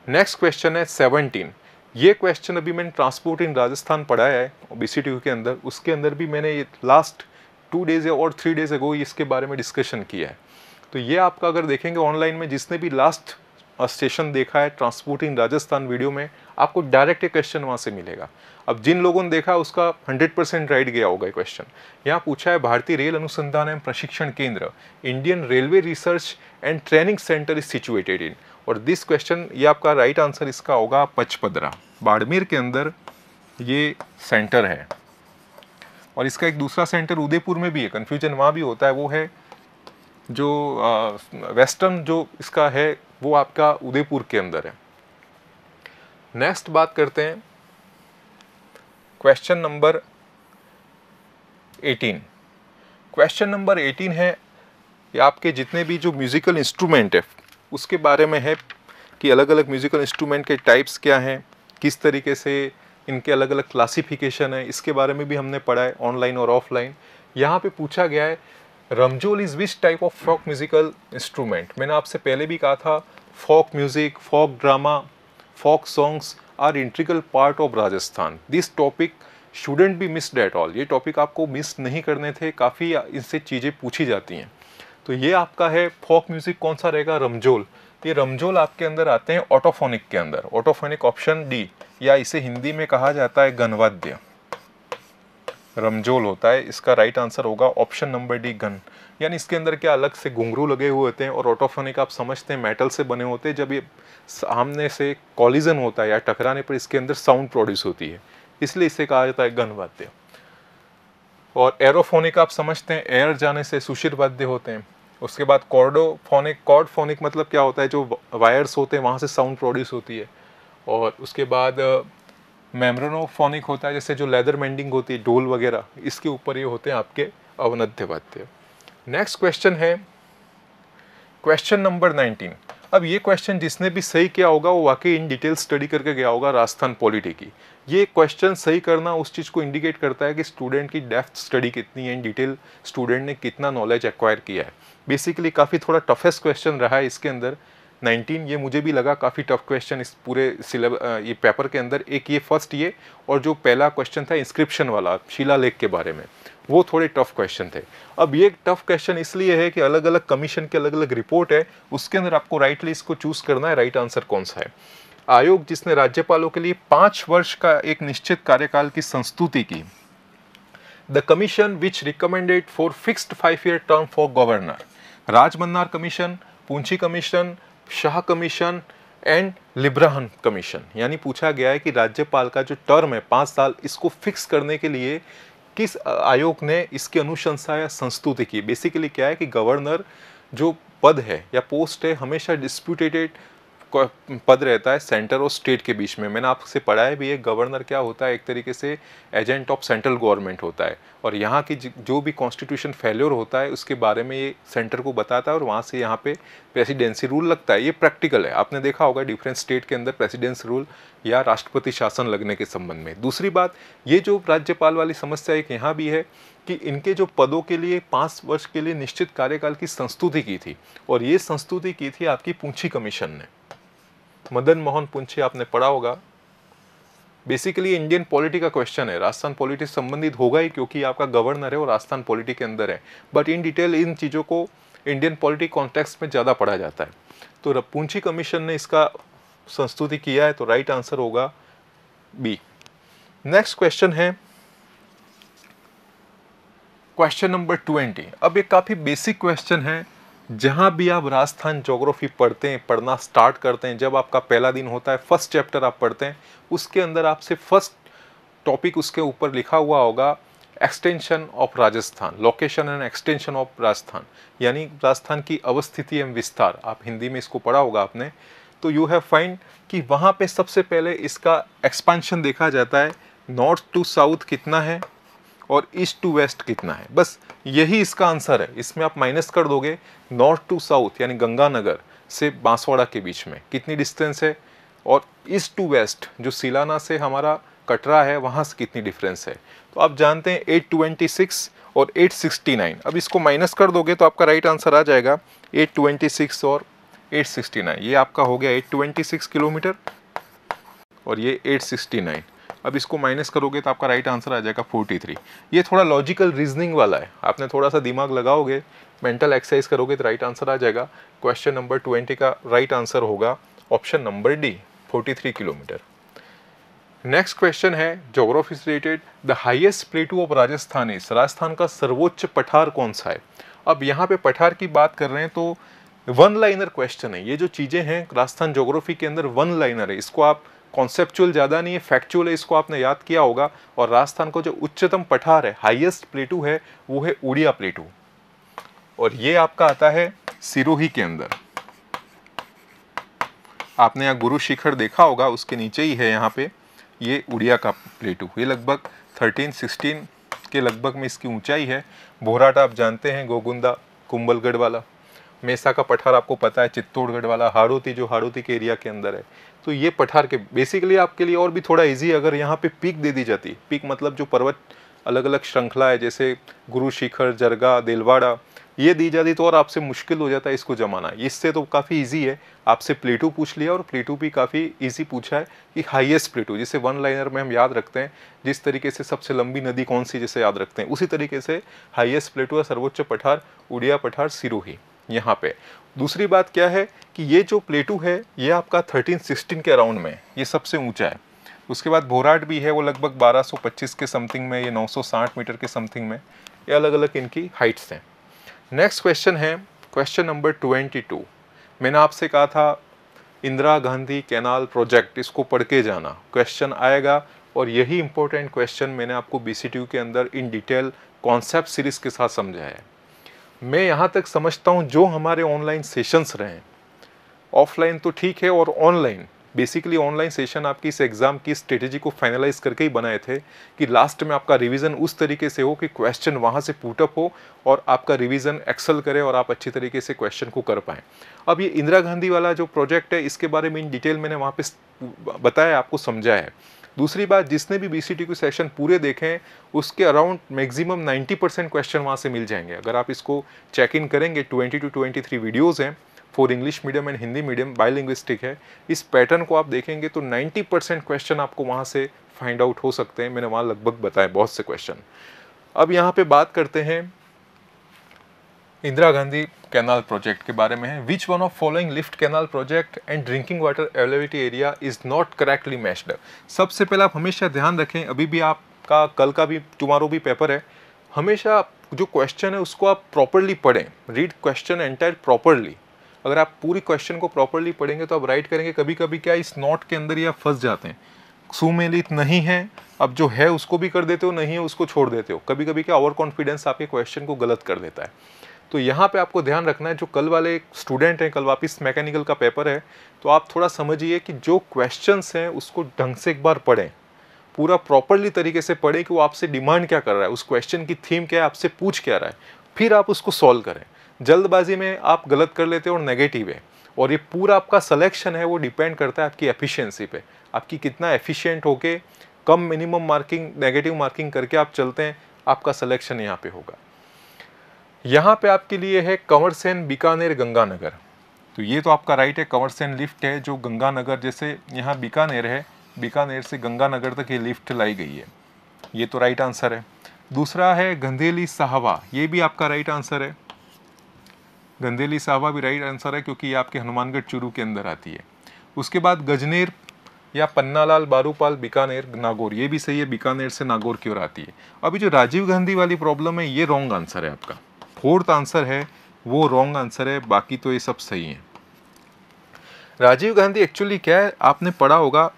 next question है सेवनटीन ये क्वेश्चन अभी मैंने ट्रांसपोर्ट इन राजस्थान पढ़ाया है बी के अंदर उसके अंदर भी मैंने लास्ट टू डेज़ और थ्री डेज़ अगो इसके बारे में डिस्कशन किया है तो ये आपका अगर देखेंगे ऑनलाइन में जिसने भी लास्ट स्टेशन देखा है ट्रांसपोर्ट इन राजस्थान वीडियो में आपको डायरेक्ट एक क्वेश्चन वहाँ से मिलेगा अब जिन लोगों ने देखा उसका 100 परसेंट राइट गया होगा क्वेश्चन यहाँ पूछा है भारतीय रेल अनुसंधान एवं प्रशिक्षण केंद्र Indian railway research and training centre is situated in और दिस क्वेश्चन ये आपका राइट आंसर इसका होगा पचपदरा बाड़मेर के अंदर ये सेंटर है और इसका एक दूसरा सेंटर उदयपुर में भी है कन्फ्यूजन वहाँ भी होता है वो है जो वेस्टर्न जो इसका है वो आपका उदयपुर के अंदर है नेक्स्ट बात करते हैं क्वेश्चन नंबर 18 क्वेश्चन नंबर 18 है ये आपके जितने भी जो म्यूज़िकल इंस्ट्रूमेंट है उसके बारे में है कि अलग अलग म्यूज़िकल इंस्ट्रूमेंट के टाइप्स क्या हैं किस तरीके से इनके अलग अलग क्लासिफिकेशन है इसके बारे में भी हमने पढ़ा है ऑनलाइन और ऑफलाइन यहाँ पे पूछा गया है Ramjhol is which type of folk musical instrument मैंने आपसे पहले भी कहा था folk music folk drama folk songs are integral part of Rajasthan. This topic shouldn't be missed at all. ये टॉपिक आपको मिस नहीं करने थे काफ़ी इससे चीज़ें पूछी जाती हैं तो ये आपका है फोक म्यूज़िक कौन सा रहेगा रमजोल तो ये रमजोल आपके अंदर आते हैं ऑटोफोनिक के अंदर ऑटोफोनिक ऑप्शन डी या इसे हिंदी में कहा जाता है गणवाद्य रमजोल होता है इसका राइट आंसर होगा ऑप्शन नंबर डी गन यानी इसके अंदर क्या अलग से घुंगरू लगे हुए होते हैं और ऑटोफोनिक आप समझते हैं मेटल से बने होते हैं जब ये सामने से कॉलिजन होता है या टकराने पर इसके अंदर साउंड प्रोड्यूस होती है इसलिए इसे कहा जाता है गन वाद्य और एरोफोनिक आप समझते हैं एयर जाने से सुशीर वाद्य होते हैं उसके बाद कॉर्डोफोनिक कॉर्ड फोनिक मतलब क्या होता है जो वायर्स होते हैं वहाँ से साउंड प्रोड्यूस होती है और उसके बाद मेम्ब्रेनोफोनिक होता है जैसे जो लेदर मेंडिंग होती है डोल वगैरह इसके ऊपर ये होते हैं आपके अवनध्य वाद्य नेक्स्ट क्वेश्चन है क्वेश्चन नंबर नाइनटीन अब ये क्वेश्चन जिसने भी सही किया होगा वो वाकई इन डिटेल स्टडी करके गया होगा राजस्थान पॉलिटी की ये क्वेश्चन सही करना उस चीज़ को इंडिकेट करता है कि स्टूडेंट की डेफ स्टडी कितनी है इन डिटेल स्टूडेंट ने कितना नॉलेज एक्वायर किया है बेसिकली काफ़ी थोड़ा टफेस्ट क्वेश्चन रहा है इसके अंदर 19 ये मुझे भी लगा काफ़ी टफ क्वेश्चन इस पूरे सिलेब ये पेपर के अंदर एक ये फर्स्ट ये और जो पहला क्वेश्चन था इंस्क्रिप्शन वाला शिला लेख के बारे में वो थोड़े टफ क्वेश्चन थे अब ये टफ क्वेश्चन इसलिए है कि अलग अलग कमीशन के अलग अलग रिपोर्ट है उसके अंदर आपको राइटली इसको चूज़ करना है राइट आंसर कौन सा है आयोग जिसने राज्यपालों के लिए पांच वर्ष का एक निश्चित कार्यकाल की संस्तुति की the commission which recommended for fixed five year term for governor Rajamannar commission Punchhi commission Shah commission and Liberhan commission यानी पूछा गया है कि राज्यपाल का जो टर्म है पाँच साल इसको फिक्स करने के लिए किस आयोग ने इसकी अनुशंसा या संस्तुति की बेसिकली क्या है कि गवर्नर जो पद है या पोस्ट है हमेशा डिस्प्यूटेटेड पद रहता है सेंटर और स्टेट के बीच में मैंने आपसे पढ़ा है भी ये गवर्नर क्या होता है एक तरीके से एजेंट ऑफ सेंट्रल गवर्नमेंट होता है और यहाँ की जो भी कॉन्स्टिट्यूशन फेल्योर होता है उसके बारे में ये सेंटर को बताता है और वहाँ से यहाँ पे प्रेसिडेंसी रूल लगता है ये प्रैक्टिकल है आपने देखा होगा डिफरेंट स्टेट के अंदर प्रेसिडेंसी रूल या राष्ट्रपति शासन लगने के संबंध में दूसरी बात ये जो राज्यपाल वाली समस्या एक यहाँ भी है कि इनके जो पदों के लिए पाँच वर्ष के लिए निश्चित कार्यकाल की संस्तुति की थी और ये संस्तुति की थी आपकी पूंछी कमीशन ने मदन मोहन पुंछे आपने पढ़ा होगा बेसिकली इंडियन पॉलिटी का क्वेश्चन है राजस्थान पॉलिटी संबंधित होगा ही क्योंकि आपका गवर्नर है और राजस्थान पॉलिटी के अंदर है बट इन डिटेल इन चीज़ों को इंडियन पॉलिटी कॉन्टेक्स में ज़्यादा पढ़ा जाता है तो पूंछी कमीशन ने इसका संस्तुति किया है तो राइट आंसर होगा बी नेक्स्ट क्वेश्चन है क्वेश्चन नंबर ट्वेंटी अब ये काफ़ी बेसिक क्वेश्चन है जहाँ भी आप राजस्थान जोग्राफी पढ़ते हैं पढ़ना स्टार्ट करते हैं जब आपका पहला दिन होता है फर्स्ट चैप्टर आप पढ़ते हैं उसके अंदर आपसे फर्स्ट टॉपिक उसके ऊपर लिखा हुआ होगा extension of Rajasthan location and extension of Rajasthan यानी राजस्थान की अवस्थिति एवं विस्तार आप हिंदी में इसको पढ़ा होगा आपने तो यू हैव फाइंड कि वहाँ पे सबसे पहले इसका एक्सपांशन देखा जाता है नॉर्थ टू साउथ कितना है और ईस्ट टू वेस्ट कितना है बस यही इसका आंसर है इसमें आप माइनस कर दोगे नॉर्थ टू साउथ यानी गंगानगर से बांसवाड़ा के बीच में कितनी डिस्टेंस है और ईस्ट टू वेस्ट जो सिलाना से हमारा कटरा है वहाँ से कितनी डिफरेंस है तो आप जानते हैं एट ट्वेंटी सिक्स और एट सिक्सटी नाइन अब इसको माइनस कर दोगे तो आपका राइट आंसर आ जाएगा एट ट्वेंटी सिक्स और एट सिक्सटी नाइन ये आपका हो गया एट ट्वेंटी सिक्स किलोमीटर और ये एट सिक्सटी नाइन अब इसको माइनस करोगे तो आपका राइट आंसर आ जाएगा 43 ये थोड़ा लॉजिकल रीजनिंग वाला है आपने थोड़ा सा दिमाग लगाओगे मेंटल एक्सरसाइज करोगे तो राइट आंसर आ जाएगा क्वेश्चन नंबर 20 का राइट आंसर होगा option number D 43 kilometre next question है geography related the highest plateau of Rajasthan इस राजस्थान का सर्वोच्च पठार कौन सा है अब यहाँ पे पठार की बात कर रहे हैं तो वन लाइनर क्वेश्चन है ये जो चीज़ें हैं राजस्थान जोग्राफी के अंदर वन लाइनर है इसको आप कॉन्सेप्चुअल ज़्यादा नहीं है फैक्चुअल है इसको आपने याद किया होगा और राजस्थान को जो उच्चतम पठार है हाईएस्ट प्लेटू है वो है उड़िया प्लेटू और ये आपका आता है सिरोही के अंदर आपने यहाँ गुरु शिखर देखा होगा उसके नीचे ही है यहाँ पे ये उड़िया का प्लेटू ये लगभग थर्टीन सिक्सटीन के लगभग में इसकी ऊंचाई है भोराट आप जानते हैं गोगुंदा कुंबलगढ़ वाला मेसा का पठार आपको पता है चित्तौड़गढ़ वाला हाड़ोती जो हाड़ोती के एरिया के अंदर है तो ये पठार के बेसिकली आपके लिए और भी थोड़ा इजी अगर यहाँ पे पीक दे दी जाती पीक मतलब जो पर्वत अलग अलग श्रृंखला है जैसे गुरु शिखर जरगा दिलवाड़ा ये दी जाती तो और आपसे मुश्किल हो जाता है इसको जमाना इससे तो काफ़ी इजी है आपसे प्लेटू पूछ लिया और प्लेटू भी काफ़ी इजी पूछा है कि हाईएस्ट प्लेटू जिसे वन लाइनर में हम याद रखते हैं जिस तरीके से सबसे लंबी नदी कौन सी जिसे याद रखते हैं उसी तरीके से हाईएस्ट प्लेटू है सर्वोच्च पठार उड़िया पठार सिरोही यहाँ पे दूसरी बात क्या है कि ये जो प्लेटू है ये आपका 1316 के अराउंड में ये सबसे ऊंचा है उसके बाद भोराट भी है वो लगभग 1225 के समथिंग में ये 960 मीटर के समथिंग में ये अलग अलग इनकी हाइट्स हैं नेक्स्ट क्वेश्चन है क्वेश्चन नंबर 22 मैंने आपसे कहा था इंदिरा गांधी कैनाल प्रोजेक्ट इसको पढ़ के जाना क्वेश्चन आएगा और यही इंपॉर्टेंट क्वेश्चन मैंने आपको बी के अंदर इन डिटेल कॉन्सेप्ट सीरीज़ के साथ समझाया है मैं यहाँ तक समझता हूँ जो हमारे ऑनलाइन सेशंस रहे हैं ऑफलाइन तो ठीक है और ऑनलाइन बेसिकली ऑनलाइन सेशन आपकी इस एग्ज़ाम की स्ट्रेटेजी को फाइनलाइज करके ही बनाए थे कि लास्ट में आपका रिवीजन उस तरीके से हो कि क्वेश्चन वहाँ से पुटअप हो और आपका रिवीजन एक्सेल करे और आप अच्छी तरीके से क्वेश्चन को कर पाएँ अब ये इंदिरा गांधी वाला जो प्रोजेक्ट है इसके बारे में इन डिटेल मैंने वहाँ पर बताया आपको समझाया है दूसरी बात जिसने भी बी सी के सेशन पूरे देखें उसके अराउंड मैक्सिमम 90 परसेंट क्वेश्चन वहाँ से मिल जाएंगे अगर आप इसको चेक इन करेंगे 20 टू 23 वीडियोज़ हैं for English medium and Hindi medium biolinguistic है इस पैटर्न को आप देखेंगे तो 90 परसेंट क्वेश्चन आपको वहाँ से फाइंड आउट हो सकते हैं मैंने वहाँ लगभग बताए बहुत से क्वेश्चन अब यहाँ पर बात करते हैं इंदिरा गांधी कैनाल प्रोजेक्ट के बारे में है which one of following lift canal project and drinking water availability area is not correctly matched सबसे पहले आप हमेशा ध्यान रखें अभी भी आपका कल का भी टुमारो भी पेपर है हमेशा जो क्वेश्चन है उसको आप प्रॉपरली पढ़ें रीड क्वेश्चन एंटायर प्रॉपरली अगर आप पूरी क्वेश्चन को प्रॉपरली पढ़ेंगे तो आप राइट करेंगे कभी कभी क्या इस नॉट के अंदर ही आप फंस जाते हैं सुमेलित नहीं है अब जो है उसको भी कर देते हो नहीं है उसको छोड़ देते हो कभी कभी क्या ओवर कॉन्फिडेंस आपके क्वेश्चन को गलत कर देता है तो यहाँ पे आपको ध्यान रखना है जो कल वाले स्टूडेंट हैं कल वापस मैकेनिकल का पेपर है तो आप थोड़ा समझिए कि जो क्वेश्चंस हैं उसको ढंग से एक बार पढ़ें पूरा प्रॉपरली तरीके से पढ़ें कि वो आपसे डिमांड क्या कर रहा है उस क्वेश्चन की थीम क्या है आपसे पूछ क्या रहा है फिर आप उसको सॉल्व करें जल्दबाजी में आप गलत कर लेते हो और नेगेटिव है और ये पूरा आपका सलेक्शन है वो डिपेंड करता है आपकी एफिशिएंसी पे आपकी कितना एफिशिएंट होके कम मिनिमम मार्किंग नेगेटिव मार्किंग करके आप चलते हैं आपका सलेक्शन यहाँ पे होगा यहाँ पे आपके लिए है कंवरसेन बीकानेर गंगानगर तो ये तो आपका राइट है कंवरसेन लिफ्ट है जो गंगानगर जैसे यहाँ बीकानेर है बीकानेर से गंगानगर तक ये लिफ्ट लाई गई है ये तो राइट आंसर है दूसरा है गंधेली साहवा ये भी आपका राइट आंसर है गंधेली साहवा भी राइट आंसर है क्योंकि ये आपके हनुमानगढ़ चूरू के अंदर आती है उसके बाद गजनेर या पन्नालाल बारूपाल बीकानेर नागौर ये भी सही है बीकानेर से नागौर की ओर आती है अभी जो राजीव गांधी वाली प्रॉब्लम है ये रॉन्ग आंसर है आपका फोर्थ आंसर है वो रॉन्ग आंसर है बाकी तो ये सब सही है राजीव गांधी एक्चुअली क्या है आपने पढ़ा होगा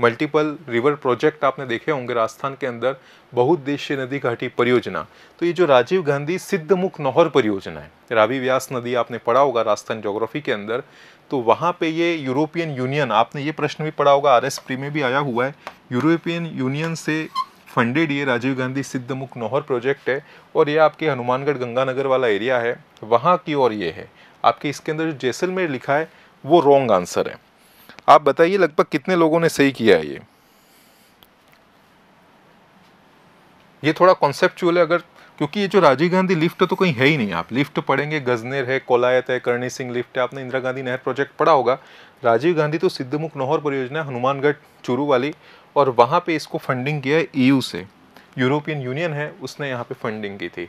मल्टीपल रिवर प्रोजेक्ट आपने देखे होंगे राजस्थान के अंदर बहुउद्देशीय नदी घाटी परियोजना तो ये जो राजीव गांधी सिद्धमुख नहर परियोजना है रावी व्यास नदी आपने पढ़ा होगा राजस्थान जोग्राफी के अंदर तो वहाँ पे ये यूरोपियन यूनियन आपने ये प्रश्न भी पढ़ा होगा आर में भी आया हुआ है यूरोपियन यूनियन से फंडेड ये राजीव गांधी सिद्धमुख नोहर प्रोजेक्ट है और ये आपके हनुमानगढ़ गंगानगर वाला एरिया है वहाँ की ओर ये है आपके इसके अंदर जो जैसलमेर लिखा है वो रॉन्ग आंसर है आप बताइए लगभग कितने लोगों ने सही किया है ये ये थोड़ा कॉन्सेप्चुअल है अगर क्योंकि ये जो राजीव गांधी लिफ्ट तो कहीं है ही नहीं आप लिफ्ट पढ़ेंगे गजनेर है कोलायत है करणी सिंह लिफ्ट है आपने इंदिरा गांधी नहर प्रोजेक्ट पढ़ा होगा राजीव गांधी तो सिद्धमुख नोहर परियोजना हनुमानगढ़ चूरू वाली और वहाँ पे इसको फंडिंग किया है e ईयू से यूरोपियन यूनियन है उसने यहाँ पे फंडिंग की थी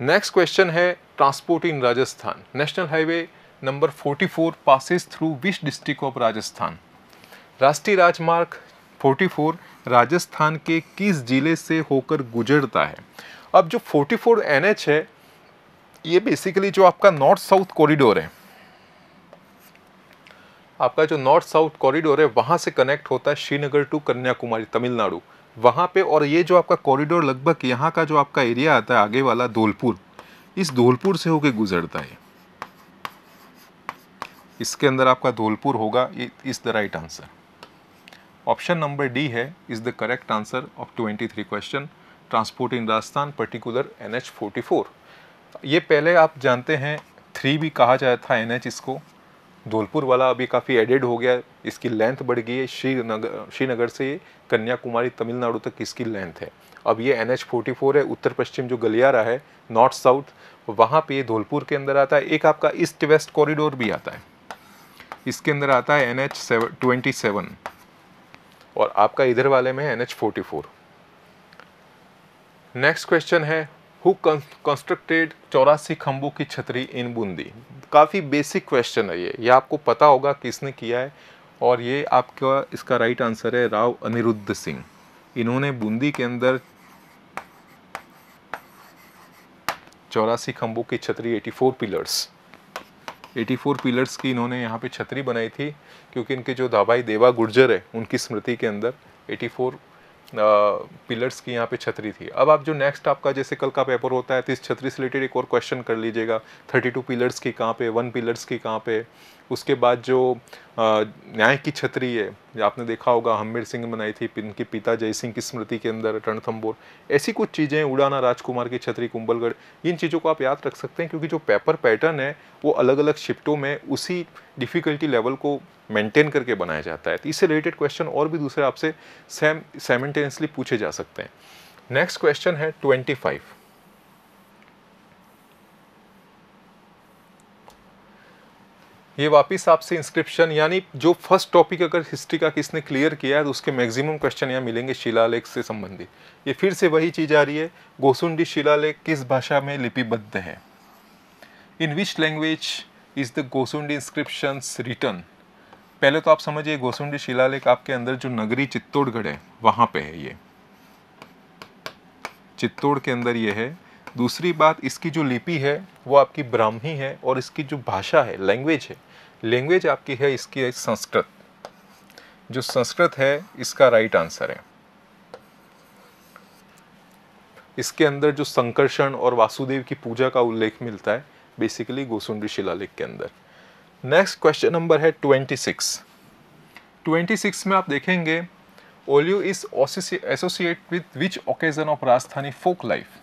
नेक्स्ट क्वेश्चन है transport in Rajasthan national highway number 44 passes through which district of Rajasthan राष्ट्रीय राजमार्ग 44 राजस्थान के किस ज़िले से होकर गुजरता है अब जो 44 एनएच है ये बेसिकली जो आपका नॉर्थ साउथ कॉरिडोर है आपका जो नॉर्थ साउथ कॉरिडोर है वहाँ से कनेक्ट होता है श्रीनगर टू कन्याकुमारी तमिलनाडु वहाँ पे और ये जो आपका कॉरिडोर लगभग यहाँ का जो आपका एरिया आता है आगे वाला धौलपुर इस धौलपुर से होके गुजरता है इसके अंदर आपका धौलपुर होगा is the right answer option number D है is the correct answer of twenty three question transport in Rajasthan particular N H forty four ये पहले आप जानते हैं थ्री भी कहा जाता था एन एच इसको धौलपुर वाला अभी काफ़ी एडेड हो गया इसकी लेंथ बढ़ गई है श्रीनगर श्रीनगर से कन्याकुमारी तमिलनाडु तक इसकी लेंथ है अब ये एन एच फोर्टी फोर है उत्तर पश्चिम जो गलियारा है नॉर्थ साउथ वहाँ पे धौलपुर के अंदर आता है एक आपका ईस्ट वेस्ट कॉरिडोर भी आता है इसके अंदर आता है एन एच ट्वेंटी सेवन और आपका इधर वाले में है N H forty four next question है हु कंस्ट्रक्टेड चौरासी खम्बों की छतरी इन बूंदी काफ़ी बेसिक क्वेश्चन है ये ये आपको पता होगा किसने किया है और ये आपका इसका राइट आंसर है राव अनिरुद्ध सिंह इन्होंने बूंदी के अंदर चौरासी खम्बों की छतरी 84 पिलर्स 84 पिलर्स की इन्होंने यहाँ पे छतरी बनाई थी क्योंकि इनके जो धाबाई देवा गुर्जर है उनकी स्मृति के अंदर 84 पिलर्स की यहाँ पे छतरी थी अब आप जो नेक्स्ट आपका जैसे कल का पेपर होता है तो इस छतरी से रिलेटेड एक और क्वेश्चन कर लीजिएगा थर्टी टू पिलर्स की कहाँ पे वन पिलर्स की कहाँ पे उसके बाद जो न्याय की छतरी है आपने देखा होगा हमीर सिंह बनाई थी इनके पिता जय सिंह की स्मृति के अंदर रणथम्बोर ऐसी कुछ चीज़ें उड़ाना राजकुमार की छतरी कुंबलगढ़ इन चीज़ों को आप याद रख सकते हैं क्योंकि जो पेपर पैटर्न है वो अलग अलग शिफ्टों में उसी डिफ़िकल्टी लेवल को मेंटेन करके बनाया जाता है तो इससे रिलेटेड क्वेश्चन और भी दूसरे आपसे सेम सेमेंटेनियसली पूछे जा सकते हैं नेक्स्ट क्वेश्चन है ट्वेंटी फाइव ये वापस आपसे इंस्क्रिप्शन यानी जो फर्स्ट टॉपिक अगर हिस्ट्री का किसने क्लियर किया है तो उसके मैक्सिमम क्वेश्चन यहाँ मिलेंगे शिलालेख से संबंधित ये फिर से वही चीज़ आ रही है गोसुंडी शिलालेख किस भाषा में लिपिबद्ध है in which language is the Ghosundi inscription written पहले तो आप समझिए गोसुंडी शिलालेख आपके अंदर जो नगरी चित्तौड़गढ़ है वहाँ पर है ये चित्तौड़ के अंदर ये है दूसरी बात इसकी जो लिपि है वो आपकी ब्राह्मी है और इसकी जो भाषा है लैंग्वेज है लैंग्वेज आपकी है इसकी है संस्कृत जो संस्कृत है इसका राइट आंसर है इसके अंदर जो संकर्षण और वासुदेव की पूजा का उल्लेख मिलता है बेसिकली गोसुंडी शिलालेख के अंदर नेक्स्ट क्वेश्चन नंबर है ट्वेंटी सिक्स ट्वेंटी सिक्स में आप देखेंगे Oliyo is associate with which occasion of Rajasthani folk life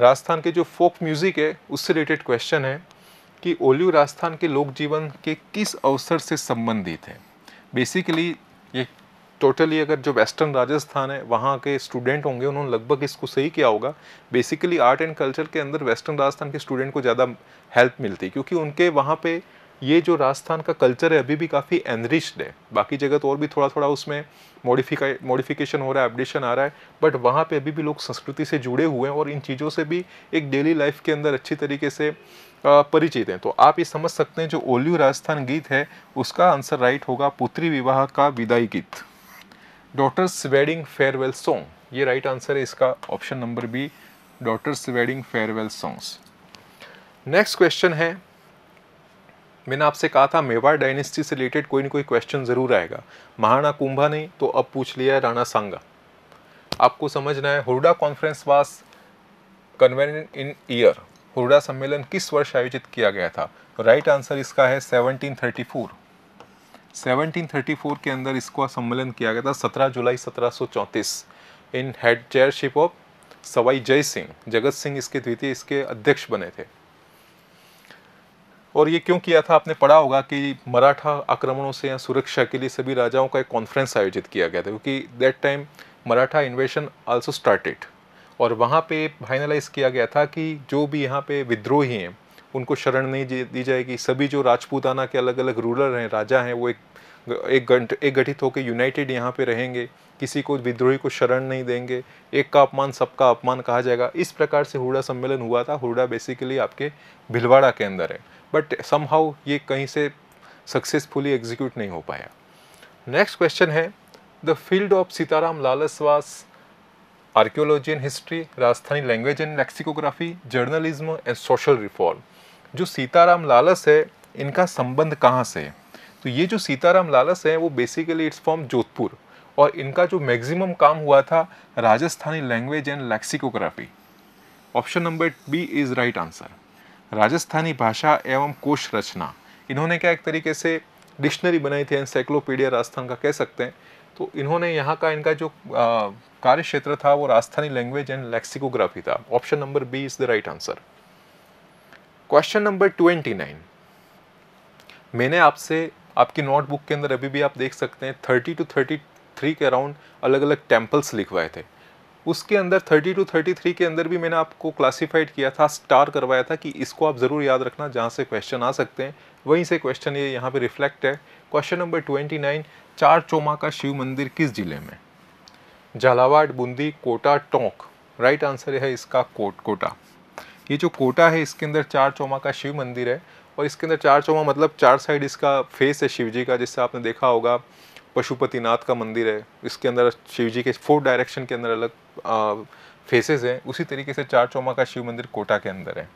Rajasthan के जो फोक म्यूज़िक है उससे रिलेटेड क्वेश्चन है कि ओलियो राजस्थान के लोक जीवन के किस अवसर से संबंधित है बेसिकली ये टोटली अगर जो वेस्टर्न राजस्थान है वहाँ के स्टूडेंट होंगे उन्होंने लगभग इसको सही किया होगा बेसिकली आर्ट एंड कल्चर के अंदर वेस्टर्न राजस्थान के स्टूडेंट को ज़्यादा हेल्प मिलती क्योंकि उनके वहाँ पे ये जो राजस्थान का कल्चर है अभी भी काफ़ी एनरिच्ड है बाकी जगह तो और भी थोड़ा थोड़ा उसमें मॉडिफिकाई मॉडिफिकेशन हो रहा है अपडेशन आ रहा है बट वहाँ पे अभी भी लोग संस्कृति से जुड़े हुए हैं और इन चीज़ों से भी एक डेली लाइफ के अंदर अच्छी तरीके से परिचित हैं तो आप ये समझ सकते हैं जो ओलियो राजस्थान गीत है उसका आंसर राइट होगा पुत्री विवाह का विदाई गीत डॉटर्स वेडिंग फेयरवेल सॉन्ग ये राइट आंसर है इसका option number B daughters wedding farewell songs next question है मैंने आपसे कहा था मेवाड़ डायनेस्टी से रिलेटेड कोई ना कोई क्वेश्चन ज़रूर आएगा महाराणा कुंभा ने तो अब पूछ लिया राणा सांगा आपको समझना है हुडा कॉन्फ्रेंस वास कन्वेन इन ईयर हुडा सम्मेलन किस वर्ष आयोजित किया गया था राइट आंसर इसका है 1734 1734 के अंदर इसको सम्मेलन किया गया था 17 July 1734 in head chairship of Sawai Jai Singh जगत सिंह इसके द्वितीय इसके अध्यक्ष बने थे और ये क्यों किया था आपने पढ़ा होगा कि मराठा आक्रमणों से या सुरक्षा के लिए सभी राजाओं का एक कॉन्फ्रेंस आयोजित किया गया था क्योंकि that time Maratha invasion also started और वहाँ पे फाइनलाइज किया गया था कि जो भी यहाँ पे विद्रोही हैं उनको शरण नहीं दी जाएगी सभी जो राजपूताना के अलग अलग रूलर हैं राजा हैं वो एक एक गंट एक गठित होकर यूनाइटेड यहाँ पे रहेंगे किसी को विद्रोही को शरण नहीं देंगे एक का अपमान सबका अपमान कहा जाएगा इस प्रकार से हुडा सम्मेलन हुआ था हुडा बेसिकली आपके भिलवाड़ा के अंदर है बट समहाउ ये कहीं से सक्सेसफुली एग्जीक्यूट नहीं हो पाया नेक्स्ट क्वेश्चन है the field of Sitaram Lalas was archaeology and history Rajasthani language and lexicography journalism and social reform जो सीताराम लालस है इनका संबंध कहाँ से है तो ये जो सीताराम लालस है वो बेसिकली इट्स फ्रॉम जोधपुर और इनका जो मैक्सिमम काम हुआ था Rajasthani language and lexicography option number B is right answer Rajasthani भाषा एवं कोश रचना इन्होंने क्या एक तरीके से डिक्शनरी बनाई थी एनसाइक्लोपीडिया राजस्थान का कह सकते हैं तो इन्होंने यहाँ का इनका जो कार्य क्षेत्र था वो राजस्थानी लैंग्वेज एंड लेक्सिकोग्राफी था option number B is the right answer question number twenty nine मैंने आपसे आपकी नोटबुक के अंदर अभी भी आप देख सकते हैं थर्टी टू थर्टी थ्री के अराउंड अलग अलग टेम्पल्स लिखवाए थे उसके अंदर 30 टू 33 के अंदर भी मैंने आपको क्लासिफाइड किया था स्टार करवाया था कि इसको आप ज़रूर याद रखना जहाँ से क्वेश्चन आ सकते हैं वहीं से क्वेश्चन ये यहाँ पे रिफ्लेक्ट है क्वेश्चन नंबर 29 चार चोमा का शिव मंदिर किस जिले में झालावाड़ बूंदी कोटा टोंक राइट आंसर है इसका कोट कोटा ये जो कोटा है इसके अंदर चार चोमा का शिव मंदिर है और इसके अंदर चार चोमा मतलब चार साइड इसका फेस है शिव जी का जिससे आपने देखा होगा पशुपतिनाथ का मंदिर है इसके अंदर शिव जी के फोर डायरेक्शन के अंदर अलग फेसेस हैं उसी तरीके से चार चौमा का शिव मंदिर कोटा के अंदर है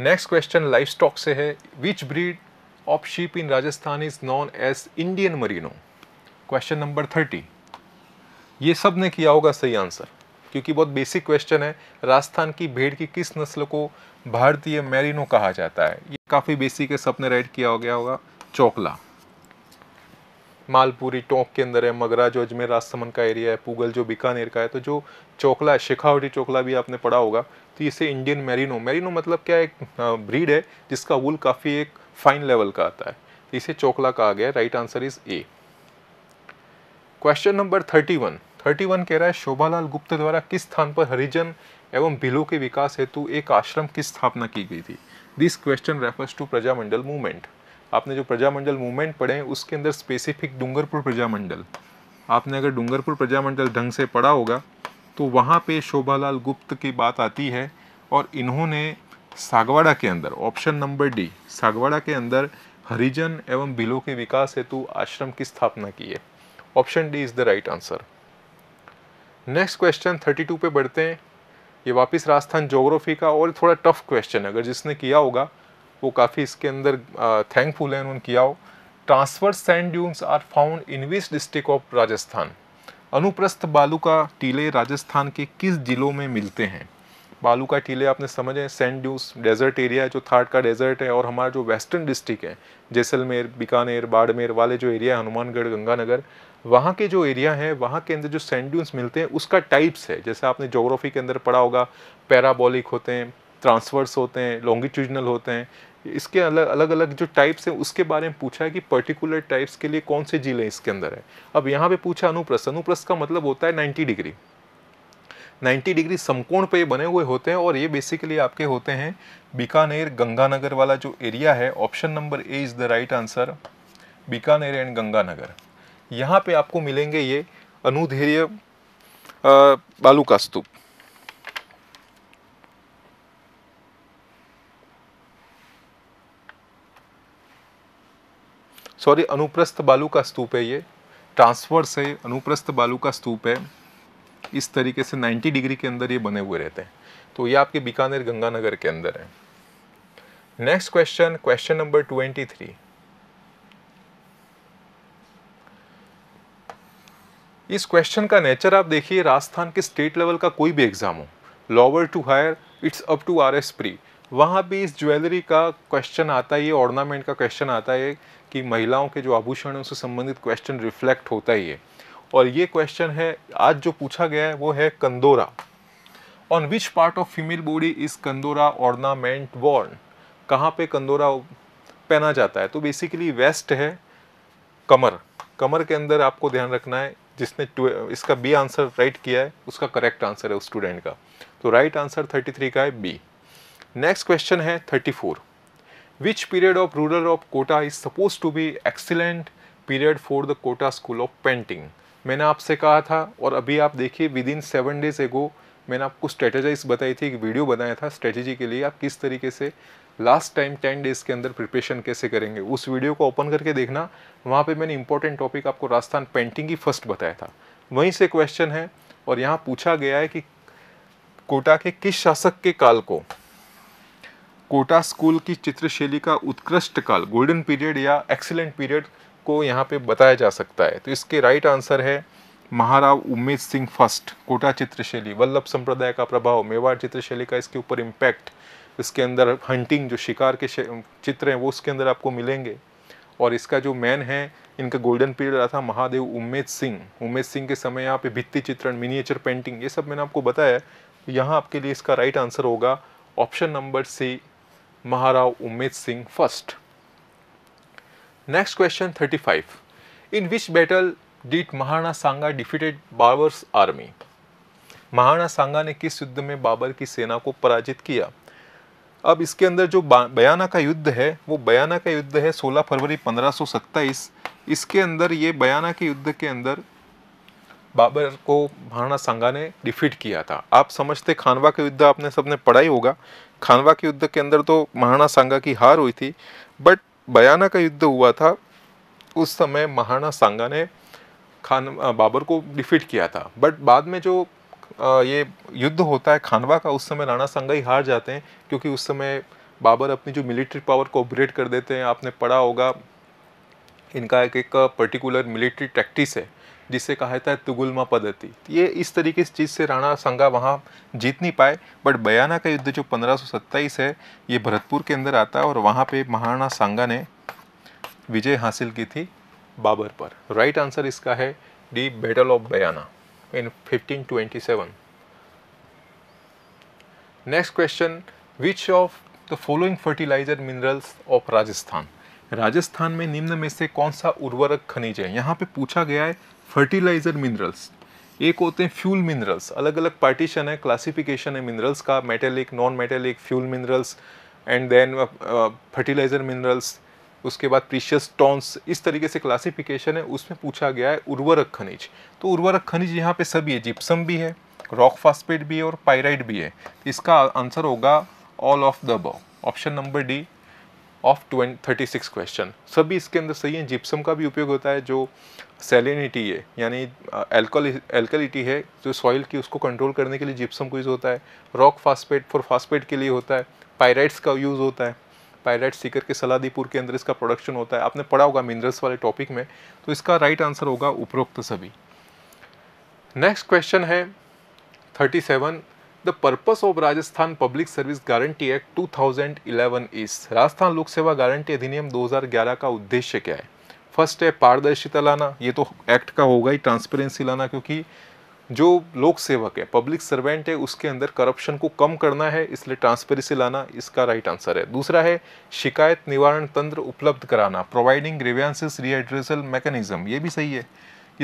नेक्स्ट क्वेश्चन लाइफ स्टॉक से है which breed of sheep in Rajasthan is known as Indian merino question number thirty ये सब ने किया होगा सही आंसर क्योंकि बहुत बेसिक क्वेश्चन है राजस्थान की भेड़ की किस नस्ल को भारतीय मैरिनो कहा जाता है ये काफ़ी बेसिक है सब ने राइट किया हो गया होगा चौकला मालपुरी टोंक के अंदर है मगरा जो अजमेर राजसमंद का एरिया है पूगल जो बीकानेर का है तो जो चोकला है शेखावटी चोकला भी आपने पढ़ा होगा तो इसे इंडियन मेरिनो मेरिनो मतलब क्या एक ब्रीड है जिसका वुल काफ़ी एक फाइन लेवल का आता है तो इसे चोकला कहा गया right answer is A question number thirty one thirty one कह रहा है शोभालाल गुप्त द्वारा किस स्थान पर हरिजन एवं भिलो के विकास हेतु एक आश्रम की स्थापना की गई थी this question refers to Prajamandal movement आपने जो प्रजामंडल मूवमेंट पढ़े हैं उसके अंदर स्पेसिफिक डूंगरपुर प्रजामंडल आपने अगर डूंगरपुर प्रजामंडल ढंग से पढ़ा होगा तो वहाँ पे शोभालाल गुप्त की बात आती है और इन्होंने सागवाड़ा के अंदर ऑप्शन नंबर डी सागवाड़ा के अंदर हरिजन एवं बिलो के विकास हेतु आश्रम की स्थापना की है option D is the right answer next question टू पे बढ़ते हैं ये वापस राजस्थान जोग्राफी का और थोड़ा टफ क्वेश्चन है अगर जिसने किया होगा वो काफ़ी इसके अंदर थैंकफुल हैं उन्होंने किया हो transverse sand dunes are found in which district of Rajasthan अनुप्रस्थ बालू का टीले राजस्थान के किस जिलों में मिलते हैं बालू का टीले आपने समझे सैंड ड्यूस डेजर्ट एरिया है जो थार्ड का डेजर्ट है और हमारा जो वेस्टर्न डिस्ट्रिक्ट है जैसलमेर बीकानेर बाड़मेर वाले जो एरिया है हनुमानगढ़ गंगानगर वहाँ के जो एरिया है वहाँ के अंदर जो सैंड ड्यून्स मिलते हैं उसका टाइप्स है जैसे आपने जोग्राफी के अंदर पढ़ा होगा पैराबॉलिक होते हैं ट्रांसवर्स होते हैं लॉन्गिट्यूजनल होते हैं इसके अलग अलग अलग जो टाइप्स हैं उसके बारे में पूछा है कि पर्टिकुलर टाइप्स के लिए कौन से जिले इसके अंदर है अब यहाँ पे पूछा अनुप्रस्थ अनुप्रस्थ का मतलब होता है नाइन्टी डिग्री 90 डिग्री समकोण पे बने हुए होते हैं और ये बेसिकली आपके होते हैं बीकानेर गंगानगर वाला जो एरिया है option number A is the right answer Bikaner and Ganganagar यहाँ पे आपको मिलेंगे ये अनुधेर्य बालू का स्तूप सॉरी अनुप्रस्थ बालू का स्तूप है ये ट्रांसवर्स है अनुप्रस्थ बालू का स्तूप है इस तरीके से 90 डिग्री के अंदर ये बने हुए रहते हैं तो ये आपके बीकानेर गंगानगर के अंदर है नेक्स्ट क्वेश्चन क्वेश्चन नंबर 23 इस क्वेश्चन का नेचर आप देखिए राजस्थान के स्टेट लेवल का कोई भी एग्ज़ाम हो lower to higher it's up to R S pre वहाँ भी इस ज्वेलरी का क्वेश्चन आता है ये ऑर्नामेंट का क्वेश्चन आता है कि महिलाओं के जो आभूषण हैं उससे संबंधित क्वेश्चन रिफ्लेक्ट होता ही है और ये क्वेश्चन है आज जो पूछा गया है वो है Kandora on which part of female body is Kandora ornament worn कहाँ पे कंदोरा पहना जाता है तो बेसिकली वेस्ट है कमर कमर के अंदर आपको ध्यान रखना है जिसने इसका बी आंसर राइट किया है उसका करेक्ट आंसर है उस स्टूडेंट का तो राइट आंसर 33 का है बी नेक्स्ट क्वेश्चन है 34 which period of ruler of Kota is supposed to be excellent period for the Kota school of painting मैंने आपसे कहा था और अभी आप देखिए विद इन सेवन डेज एगो मैंने आपको स्ट्रेटेजाइज बताई थी एक वीडियो बनाया था स्ट्रेटेजी के लिए आप किस तरीके से लास्ट टाइम टेन डेज़ के अंदर प्रिपरेशन कैसे करेंगे उस वीडियो को ओपन करके देखना वहाँ पे मैंने इंपॉर्टेंट टॉपिक आपको राजस्थान पेंटिंग की फर्स्ट बताया था वहीं से क्वेश्चन है और यहाँ पूछा गया है कि कोटा के किस शासक के काल को कोटा स्कूल की चित्रशैली का उत्कृष्ट काल गोल्डन पीरियड या एक्सीलेंट पीरियड को यहाँ पे बताया जा सकता है तो इसके राइट आंसर है महाराव उमेद सिंह फर्स्ट कोटा चित्रशैली वल्लभ संप्रदाय का प्रभाव मेवाड़ चित्रशैली का इसके ऊपर इम्पैक्ट इसके अंदर हंटिंग जो शिकार के चित्र हैं वो उसके अंदर आपको मिलेंगे और इसका जो मैन है इनका गोल्डन पीरियड रहा था महादेव उम्मेद सिंह उम्मेद सिंह के समय यहाँ पे भित्ति चित्रण मिनिएचर पेंटिंग ये सब मैंने आपको बताया यहाँ आपके लिए इसका राइट आंसर होगा option number C Maharao Umed Singh first. Next question 35. In which battle did Maharana Sangha defeated Babur's army? Maharana Sangha ने किस युद्ध में बाबर की सेना को पराजित किया अब इसके अंदर जो बयाना का युद्ध है वो बयाना का युद्ध है 16 फरवरी पंद्रह इस, इसके अंदर ये बयाना के युद्ध के अंदर बाबर को महाराणा सांगा ने डिफीट किया था आप समझते खानवा का युद्ध आपने सबने पढ़ा ही होगा खानवा के युद्ध के अंदर तो महाराणा सांगा की हार हुई थी बट बयाना का युद्ध हुआ था उस समय महाराणा सांगा ने खान बाबर को डिफीट किया था बट बाद में जो ये युद्ध होता है खानवा का उस समय राणा सांगा ही हार जाते हैं क्योंकि उस समय बाबर अपनी जो मिलिट्री पावर को ऑपरेट कर देते हैं आपने पढ़ा होगा इनका एक एक पर्टिकुलर मिलिट्री टैक्टिस है जिसे कहा जाता है तुगुलमा पद्धति ये इस तरीके से चीज़ से राणा संगा वहाँ जीत नहीं पाए बट बयाना का युद्ध जो पंद्रह है ये भरतपुर के अंदर आता है और वहाँ पे महाराणा सांगा ने विजय हासिल की थी बाबर पर राइट आंसर इसका है D battle of Bayana in 1527 next question which of the following fertiliser minerals of Rajasthan Rajasthan में निम्न में से कौन सा उर्वरक खनिज है यहाँ पे पूछा गया है फर्टिलाइज़र मिनरल्स एक होते हैं फ्यूल मिनरल्स अलग अलग पार्टीशन है क्लासिफिकेशन है मिनरल्स का metallic non metallic fuel minerals and then fertiliser minerals उसके बाद प्रीशियस टॉन्स इस तरीके से क्लासिफिकेशन है उसमें पूछा गया है उर्वरक खनिज तो उर्वरक खनिज यहाँ पे सभी है जिप्सम भी है रॉक फास्पेट भी है और पायराइड भी है इसका आंसर होगा all of the above option number D of twenty thirty six question सभी इसके अंदर सही हैं जिप्सम का भी उपयोग होता है जो सेलिनिटी है यानी एल्कोलिटी है जो सॉइल की उसको कंट्रोल करने के लिए जिप्सम को यूज़ होता है रॉक फास्फेट फॉर फास्फेट के लिए होता है पायराइट्स का यूज़ होता है पायराइट सीकर के सलादीपुर के अंदर इसका प्रोडक्शन होता है आपने पढ़ा होगा मिनरल्स वाले टॉपिक में तो इसका राइट आंसर होगा उपरोक्त सभी नेक्स्ट क्वेश्चन है thirty seven the purpose of Rajasthan public service guarantee act 2011 इस राजस्थान लोक सेवा गारंटी अधिनियम 2011 का उद्देश्य क्या है फर्स्ट है पारदर्शिता लाना ये तो एक्ट का होगा ही ट्रांसपेरेंसी लाना क्योंकि जो लोक सेवक है पब्लिक सर्वेंट है उसके अंदर करप्शन को कम करना है इसलिए ट्रांसपेरेंसी लाना इसका राइट आंसर है दूसरा है शिकायत निवारण तंत्र उपलब्ध कराना प्रोवाइडिंग ग्रीवियांसिस रीएड्रेसल मैकेनिज्म ये भी सही है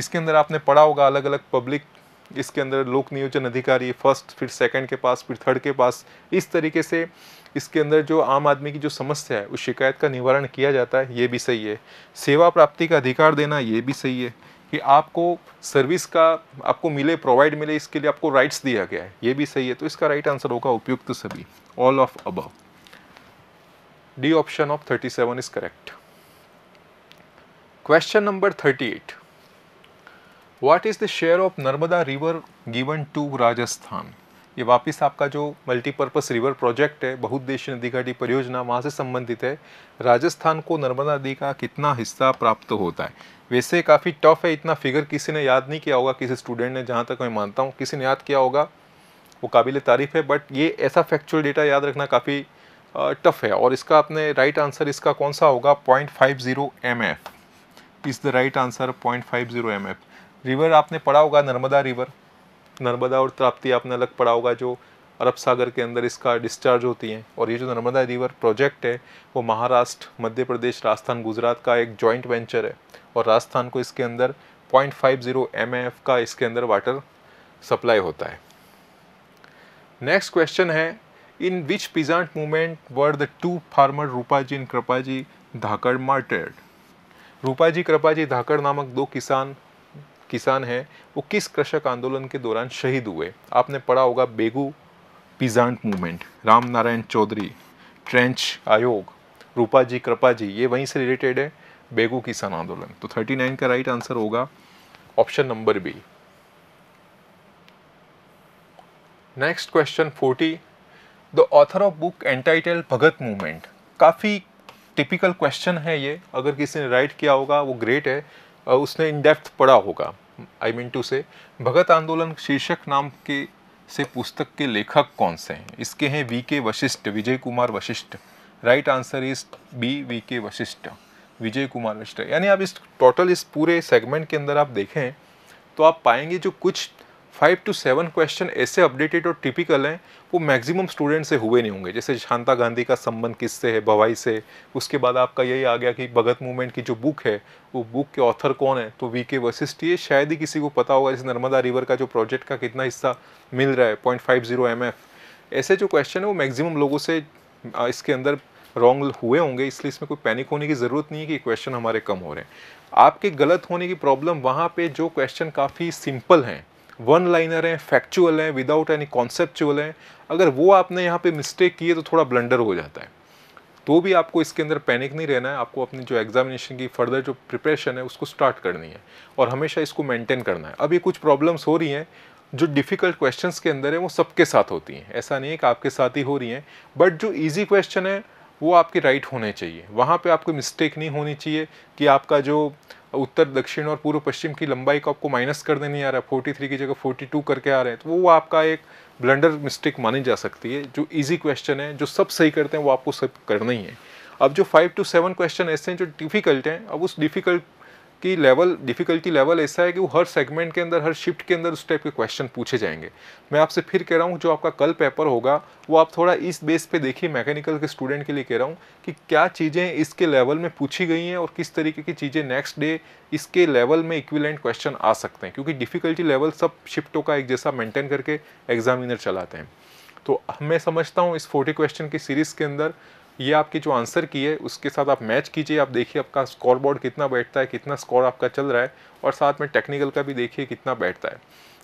इसके अंदर आपने पढ़ा होगा अलग अलग पब्लिक इसके अंदर लोक नियोजन अधिकारी फर्स्ट फिर सेकंड के पास फिर थर्ड के पास इस तरीके से इसके अंदर जो आम आदमी की जो समस्या है उस शिकायत का निवारण किया जाता है ये भी सही है सेवा प्राप्ति का अधिकार देना ये भी सही है कि आपको सर्विस का आपको मिले प्रोवाइड मिले इसके लिए आपको राइट्स दिया गया है ये भी सही है तो इसका राइट आंसर होगा उपयुक्त सभी all of above D option of seven is correct question number eight what is the share of Narmada river given to Rajasthan ये वापस आपका जो मल्टीपर्पस रिवर प्रोजेक्ट है बहुद्देशीय नदी घाटी परियोजना वहाँ से संबंधित है राजस्थान को नर्मदा नदी का कितना हिस्सा प्राप्त होता है वैसे काफ़ी टफ है इतना फिगर किसी ने याद नहीं किया होगा किसी स्टूडेंट ने जहाँ तक मैं मानता हूँ किसी ने याद किया होगा वो काबिल तारीफ़ है बट ये ऐसा फैक्चुअल डेटा याद रखना काफ़ी टफ है और इसका आपने राइट आंसर इसका कौन सा होगा point five zero M F is the right answer point five zero M F river आपने पढ़ा होगा नर्मदा रिवर नर्मदा और ताप्ती आपने अलग पढ़ा होगा जो अरब सागर के अंदर इसका डिस्चार्ज होती हैं और ये जो नर्मदा रिवर प्रोजेक्ट है वो महाराष्ट्र मध्य प्रदेश राजस्थान गुजरात का एक जॉइंट वेंचर है और राजस्थान को इसके अंदर पॉइंट फाइव ज़ीरो एम का इसके अंदर वाटर सप्लाई होता है नेक्स्ट क्वेश्चन है in which peasant movement were the two farmer Rupaji and Kripaji Dhakad martyred Rupaji Kripaji Dhakad नामक दो किसान किसान हैं वो किस कृषक आंदोलन के दौरान शहीद हुए आपने पढ़ा होगा Begu peasant movement Ram Narayan Chaudhary Trench आयोग रूपा जी कृपा जी ये वहीं से रिलेटेड है बेगू किसान आंदोलन तो 39 का राइट आंसर होगा option number B next question 40 the author of book entitled Bhagat movement काफ़ी टिपिकल क्वेश्चन है ये अगर किसी ने राइट किया होगा वो ग्रेट है उसने इन डेप्थ पढ़ा होगा आई मीन टू से भगत आंदोलन शीर्षक नाम के से पुस्तक के लेखक कौन से हैं इसके हैं V K Vashishtha Vijay Kumar Vashishtha right answer is B V K Vashishtha Vijay Kumar Vashishtha यानी आप इस टोटल इस पूरे सेगमेंट के अंदर आप देखें तो आप पाएंगे जो कुछ फाइव टू सेवन क्वेश्चन ऐसे अपडेटेड और टिपिकल हैं वो मैक्सिमम स्टूडेंट से हुए नहीं होंगे जैसे शांता गांधी का संबंध किससे है भवाई से उसके बाद आपका यही आ गया कि भगत मूवमेंट की जो बुक है वो बुक के ऑथर कौन है तो वी के वशिष्ठ ये शायद ही किसी को पता होगा जैसे नर्मदा रिवर का जो प्रोजेक्ट का कितना हिस्सा मिल रहा है point five zero M F ऐसे जो क्वेश्चन है वो मैक्सिमम लोगों से इसके अंदर रॉन्ग हुए होंगे इसलिए इसमें कोई पैनिक होने की ज़रूरत नहीं है कि क्वेश्चन हमारे कम हो रहे हैं आपके गलत होने की प्रॉब्लम वहाँ पे जो क्वेश्चन काफ़ी सिंपल हैं वन लाइनर हैं फैक्चुअल हैं विदाउट एनी कॉन्सेप्चुअल हैं अगर वो आपने यहाँ पे मिस्टेक की है तो थोड़ा ब्लंडर हो जाता है तो भी आपको इसके अंदर पैनिक नहीं रहना है आपको अपनी जो एग्जामिनेशन की फर्दर जो प्रिपरेशन है उसको स्टार्ट करनी है और हमेशा इसको मेंटेन करना है अभी कुछ प्रॉब्लम्स हो रही हैं जो डिफ़िकल्ट क्वेश्चंस के अंदर है वो सबके साथ होती हैं ऐसा नहीं है कि आपके साथ ही हो रही हैं बट जो इजी क्वेश्चन है वो आपके राइट होने चाहिए वहाँ पे आपको मिस्टेक नहीं होनी चाहिए कि आपका जो उत्तर दक्षिण और पूर्व पश्चिम की लंबाई को आपको माइनस कर देने आ रहा है फोर्टी थ्री की जगह फोर्टी टू करके आ रहे हैं तो वो आपका एक ब्लंडर मिस्टेक मानी जा सकती है जो इजी क्वेश्चन है जो सब सही करते हैं वो आपको सब करना ही है अब जो फाइव टू सेवन क्वेश्चन ऐसे हैं जो डिफ़िकल्ट हैं अब उस डिफ़िकल्ट कि लेवल डिफ़िकल्टी लेवल ऐसा है कि वो हर सेगमेंट के अंदर हर शिफ्ट के अंदर उस टाइप के क्वेश्चन पूछे जाएंगे मैं आपसे फिर कह रहा हूँ जो आपका कल पेपर होगा वो आप थोड़ा इस बेस पे देखिए मैकेनिकल के स्टूडेंट के लिए कह रहा हूँ कि क्या चीज़ें इसके लेवल में पूछी गई हैं और किस तरीके की चीज़ें नेक्स्ट डे इसके लेवल में इक्विलेंट क्वेश्चन आ सकते हैं क्योंकि डिफ़िकल्टी लेवल सब शिफ्टों का एक जैसा मेंटेन करके एग्जामिनर चलाते हैं तो मैं समझता हूँ इस फोर्टी क्वेश्चन की सीरीज़ के अंदर ये आपकी जो आंसर की है उसके साथ आप मैच कीजिए आप देखिए आपका स्कोर बोर्ड कितना बैठता है कितना स्कोर आपका चल रहा है और साथ में टेक्निकल का भी देखिए कितना बैठता है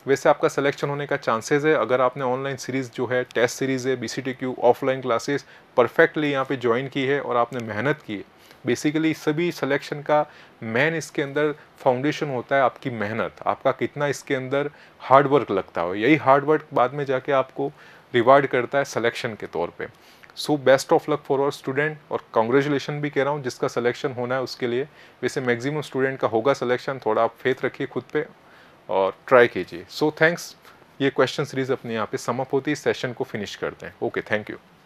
वैसे आपका सिलेक्शन होने का चांसेस है अगर आपने ऑनलाइन सीरीज़ जो है टेस्ट सीरीज़ है B C T Q offline classes perfectly यहाँ पे ज्वाइन की है और आपने मेहनत की है बेसिकली सभी सिलेक्शन का मेन इसके अंदर फाउंडेशन होता है आपकी मेहनत आपका कितना इसके अंदर हार्डवर्क लगता हो यही हार्डवर्क बाद में जाके आपको रिवार्ड करता है सिलेक्शन के तौर पर so best of luck for our student और कॉन्ग्रेचुलेशन भी कह रहा हूँ जिसका सिलेक्शन होना है उसके लिए वैसे मैक्सिमम स्टूडेंट का होगा सिलेक्शन थोड़ा आप फेथ रखिए खुद पे और ट्राई कीजिए सो थैंक्स ये क्वेश्चन सीरीज़ अपने यहाँ पे समअप होती है सेशन को फिनिश करते हैं ओके थैंक यू